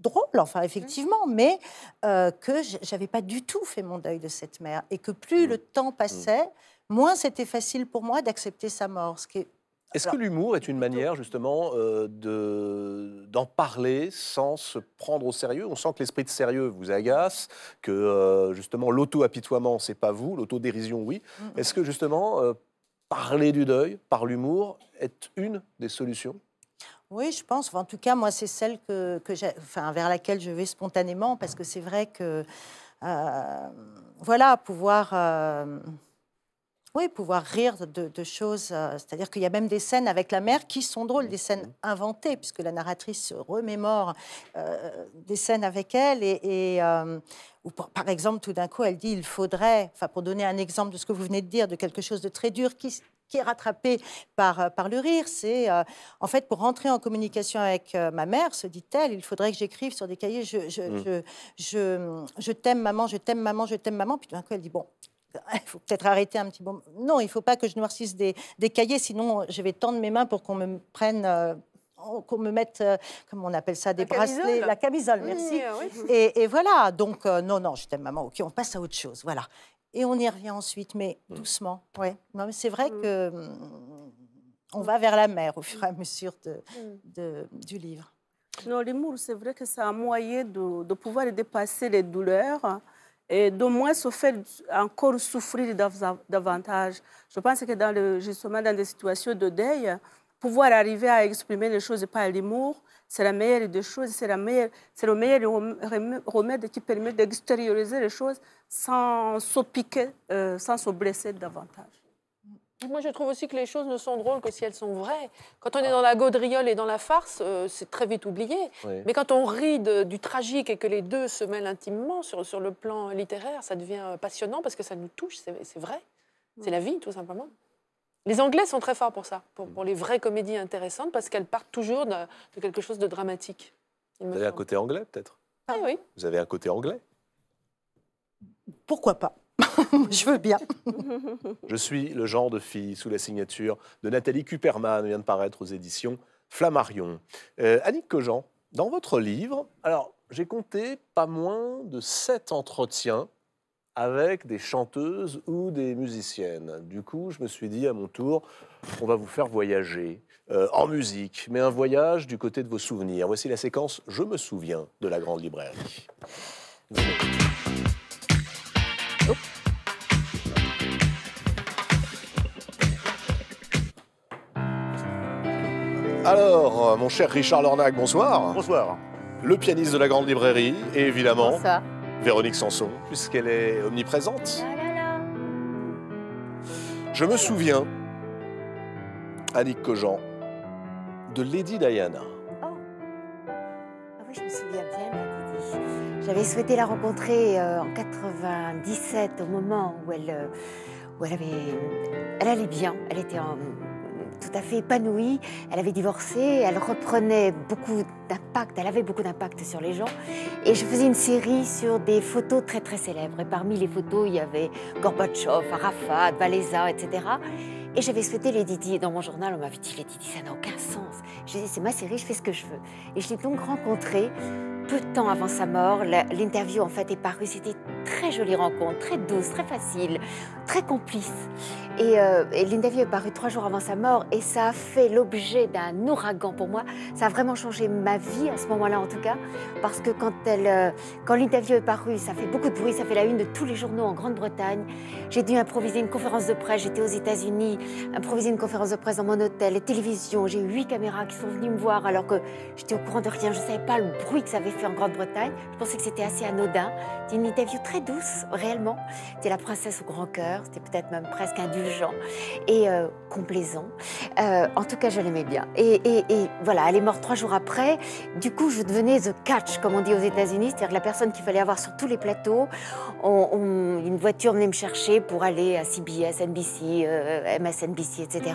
drôle, enfin mmh effectivement, mais euh, que j'avais pas du tout fait mon deuil de cette mère et que plus mmh. le temps mmh. passait, moins c'était facile pour moi d'accepter sa mort, ce est est-ce que l'humour est une manière justement euh, de, d'en parler sans se prendre au sérieux On sent que l'esprit de sérieux vous agace, que euh, justement l'auto-apitoiement, c'est pas vous, l'auto-dérision, oui. Est-ce que justement parler du deuil par l'humour est une des solutions oui, je pense. En tout cas, moi, c'est celle que, enfin, vers laquelle je vais spontanément, parce que c'est vrai que, euh, voilà, pouvoir, euh, oui, pouvoir rire de, choses. Euh, c'est-à-dire qu'il y a même des scènes avec la mère qui sont drôles, des scènes mhm. inventées, puisque la narratrice se remémore des scènes avec elle et, et ou par exemple, tout d'un coup, elle dit il faudrait, enfin, pour donner un exemple de ce que vous venez de dire, de quelque chose de très dur qui, qui est rattrapé par, euh, par le rire. C'est euh, en fait pour rentrer en communication avec euh, ma mère, se dit-elle, il faudrait que j'écrive sur des cahiers je, je, mm. je, je, t'aime maman, je t'aime maman, je t'aime maman. Puis d'un coup, elle dit bon, il faut peut-être arrêter un petit moment. Non, il ne faut pas que je noircisse des, des, cahiers, sinon je vais tendre mes mains pour qu'on me prenne. qu'on me mette, comme comment on appelle ça, des la bracelets, la camisole, mm, merci. et, voilà, donc non, non, je t'aime maman, ok, on passe à autre chose, voilà. Et on y revient ensuite, mais mm. doucement. Ouais. C'est vrai qu'on mm. que mm, on va vers la mer au fur et à mesure de, du livre. Non, l'humour, c'est vrai que c'est un moyen de, pouvoir dépasser les douleurs et de moins se faire encore souffrir davantage. Je pense que dans le, justement dans des situations de deuil, pouvoir arriver à exprimer les choses par l'humour, c'est la meilleure des choses, c'est, la meilleure, c'est le meilleur remède qui permet d'extérioriser les choses sans se piquer, euh, sans se blesser davantage. Moi, je trouve aussi que les choses ne sont drôles que si elles sont vraies. Quand on est ah. dans la gaudriole et dans la farce, euh, c'est très vite oublié. Mais quand on rit du tragique et que les deux se mêlent intimement sur le plan littéraire, ça devient euh, passionnant parce que ça nous touche, c'est vrai. C'est la vie, tout simplement. Les Anglais sont très forts pour ça, pour, les vraies comédies intéressantes, parce qu'elles partent toujours de, quelque chose de dramatique. Vous avez un côté anglais, peut-être Ah oui. Vous avez un côté anglais Pourquoi pas je veux bien. je suis le genre de fille sous la signature de Nathalie Kuperman, vient de paraître aux éditions Flammarion. Euh, Annick Cogent, dans votre livre, alors j'ai compté pas moins de sept entretiens avec des chanteuses ou des musiciennes. Du coup, je me suis dit à mon tour, on va vous faire voyager euh, en musique, mais un voyage du côté de vos souvenirs. Voici la séquence Je me souviens de la grande librairie. Alors, euh, mon cher Richard Lornac, bonsoir. Bonsoir. Le pianiste de la Grande Librairie, évidemment. Ça. Véronique Sanson, puisqu'elle est omniprésente. Je me souviens, Annick Cogent, de Lady Diana. Oh. Ah oui, je me souviens bien. J'avais souhaité la rencontrer euh, en 97, au moment où elle, euh, où elle, avait, elle allait bien. Elle était en, tout à fait épanouie. Elle avait divorcé, elle reprenait beaucoup d'impact, elle avait beaucoup d'impact sur les gens. Et je faisais une série sur des photos très très célèbres. Et parmi les photos, il y avait Gorbatchev, Arafat, Valéza, etc. Et j'avais souhaité les Didi. Dans mon journal, on m'avait dit les Didi, ça n'a aucun sens. Je disais, c'est ma série, je fais ce que je veux. Et je l'ai donc rencontrée peu de temps avant sa mort. L'interview en fait est parue. C'était très jolie rencontre, très douce, très facile, très complice. Euh, et, l'interview est parue trois jours avant sa mort et ça a fait l'objet d'un ouragan pour moi. Ça a vraiment changé ma vie à ce moment-là en tout cas, parce que quand elle, euh, quand l'interview est parue, ça fait beaucoup de bruit, ça fait la une de tous les journaux en Grande-Bretagne. J'ai dû improviser une conférence de presse. J'étais aux États-Unis, improviser une conférence de presse dans mon hôtel, les télévision. J'ai huit caméras qui sont venues me voir alors que j'étais au courant de rien. Je savais pas le bruit que ça avait fait en Grande-Bretagne. Je pensais que c'était assez anodin. C'était une interview très douce, réellement. C'était la princesse au grand cœur, c'était peut-être même presque indulgent et euh, complaisant. Euh, en tout cas, je l'aimais bien. Et, voilà, elle est morte trois jours après. Du coup, je devenais the catch, comme on dit aux États-Unis, c'est-à-dire la personne qu'il fallait avoir sur tous les plateaux. On, une voiture venait me chercher pour aller à CBS, NBC, euh, MSNBC, etc.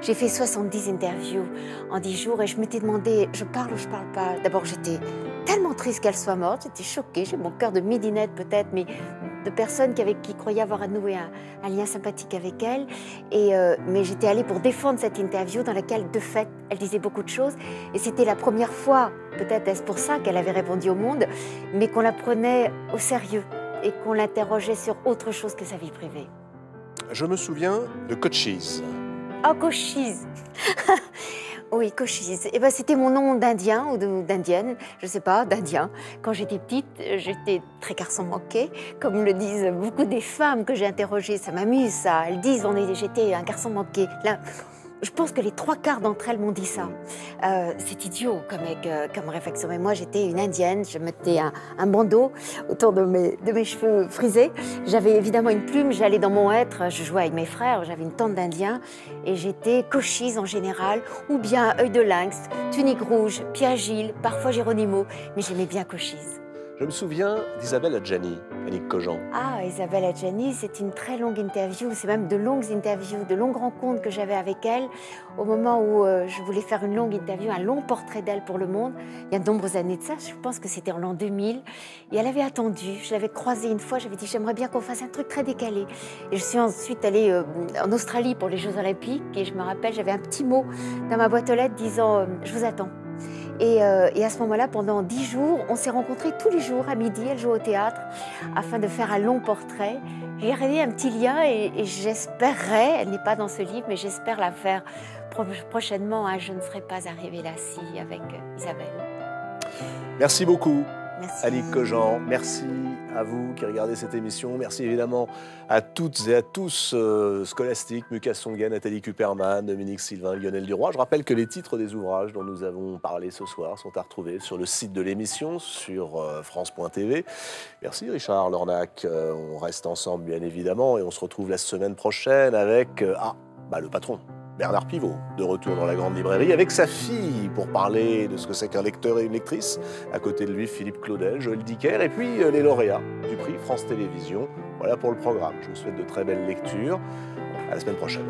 J'ai fait 70 interviews en 10 jours et je m'étais demandé, je parle ou je parle pas D'abord, j'étais tellement triste qu'elle soit morte. J'étais choquée. J'ai mon cœur de midinette peut-être, mais de personnes qui, avaient, qui croyaient avoir à nouer un, lien sympathique avec elle. Et, euh, mais j'étais allée pour défendre cette interview dans laquelle, de fait, elle disait beaucoup de choses. Et c'était la première fois, peut-être est-ce pour ça qu'elle avait répondu au monde, mais qu'on la prenait au sérieux et qu'on l'interrogeait sur autre chose que sa vie privée. Je me souviens de Cochise. Oh, Cochise Oui, Cochise. Eh ben, c'était mon nom d'indien ou d'indienne, je ne sais pas, d'indien. Quand j'étais petite, j'étais très garçon manqué, comme le disent beaucoup des femmes que j'ai interrogées. Ça m'amuse, ça. Elles disent, on est, j'étais un garçon manqué. Là, je pense que les trois quarts d'entre elles m'ont dit ça. Euh, c'est idiot comme, euh, comme réflexion. Mais moi, j'étais une indienne, je mettais un, bandeau autour de mes, cheveux frisés. J'avais évidemment une plume, j'allais dans mon être, je jouais avec mes frères, j'avais une tante d'Indiens et j'étais cochise en général, ou bien œil de lynx, tunique rouge, piagile, agile, parfois Géronimo, mais j'aimais bien cochise. Je me souviens d'Isabelle Adjani, Annick Cogent. Ah, Isabelle Adjani, c'est une très longue interview, c'est même de longues interviews, de longues rencontres que j'avais avec elle. Au moment où euh, je voulais faire une longue interview, un long portrait d'elle pour Le Monde, il y a de nombreuses années de ça, je pense que c'était en l'an 2000, et elle avait attendu, je l'avais croisée une fois, j'avais dit j'aimerais bien qu'on fasse un truc très décalé. Et je suis ensuite allée euh, en Australie pour les Jeux Olympiques, et je me rappelle, j'avais un petit mot dans ma boîte aux lettres disant euh, je vous attends ». Euh, et, à ce moment-là, pendant dix jours, on s'est rencontrés tous les jours à midi. Elle joue au théâtre afin de faire un long portrait. J'ai rêvé un petit lien et, et j'espérais, elle n'est pas dans ce livre, mais j'espère la faire prochainement. à hein, je ne serai pas arrivée là si avec euh, Isabelle. Merci beaucoup. Merci. Cogent, merci à vous qui regardez cette émission. Merci évidemment à toutes et à tous, euh, Scholastique, Mucassonga, Nathalie Kuperman, Dominique Sylvain, Lionel Duroy. Je rappelle que les titres des ouvrages dont nous avons parlé ce soir sont à retrouver sur le site de l'émission, sur euh, France.tv. Merci Richard Lornac. Euh, on reste ensemble bien évidemment et on se retrouve la semaine prochaine avec ah, bah, le patron. Bernard Pivot, de retour dans la grande librairie avec sa fille pour parler de ce que c'est qu'un lecteur et une lectrice. À côté de lui, Philippe Claudel, Joël Dicker et puis euh, les lauréats du prix France Télévisions. Voilà pour le programme. Je vous souhaite de très belles lectures. À la semaine prochaine.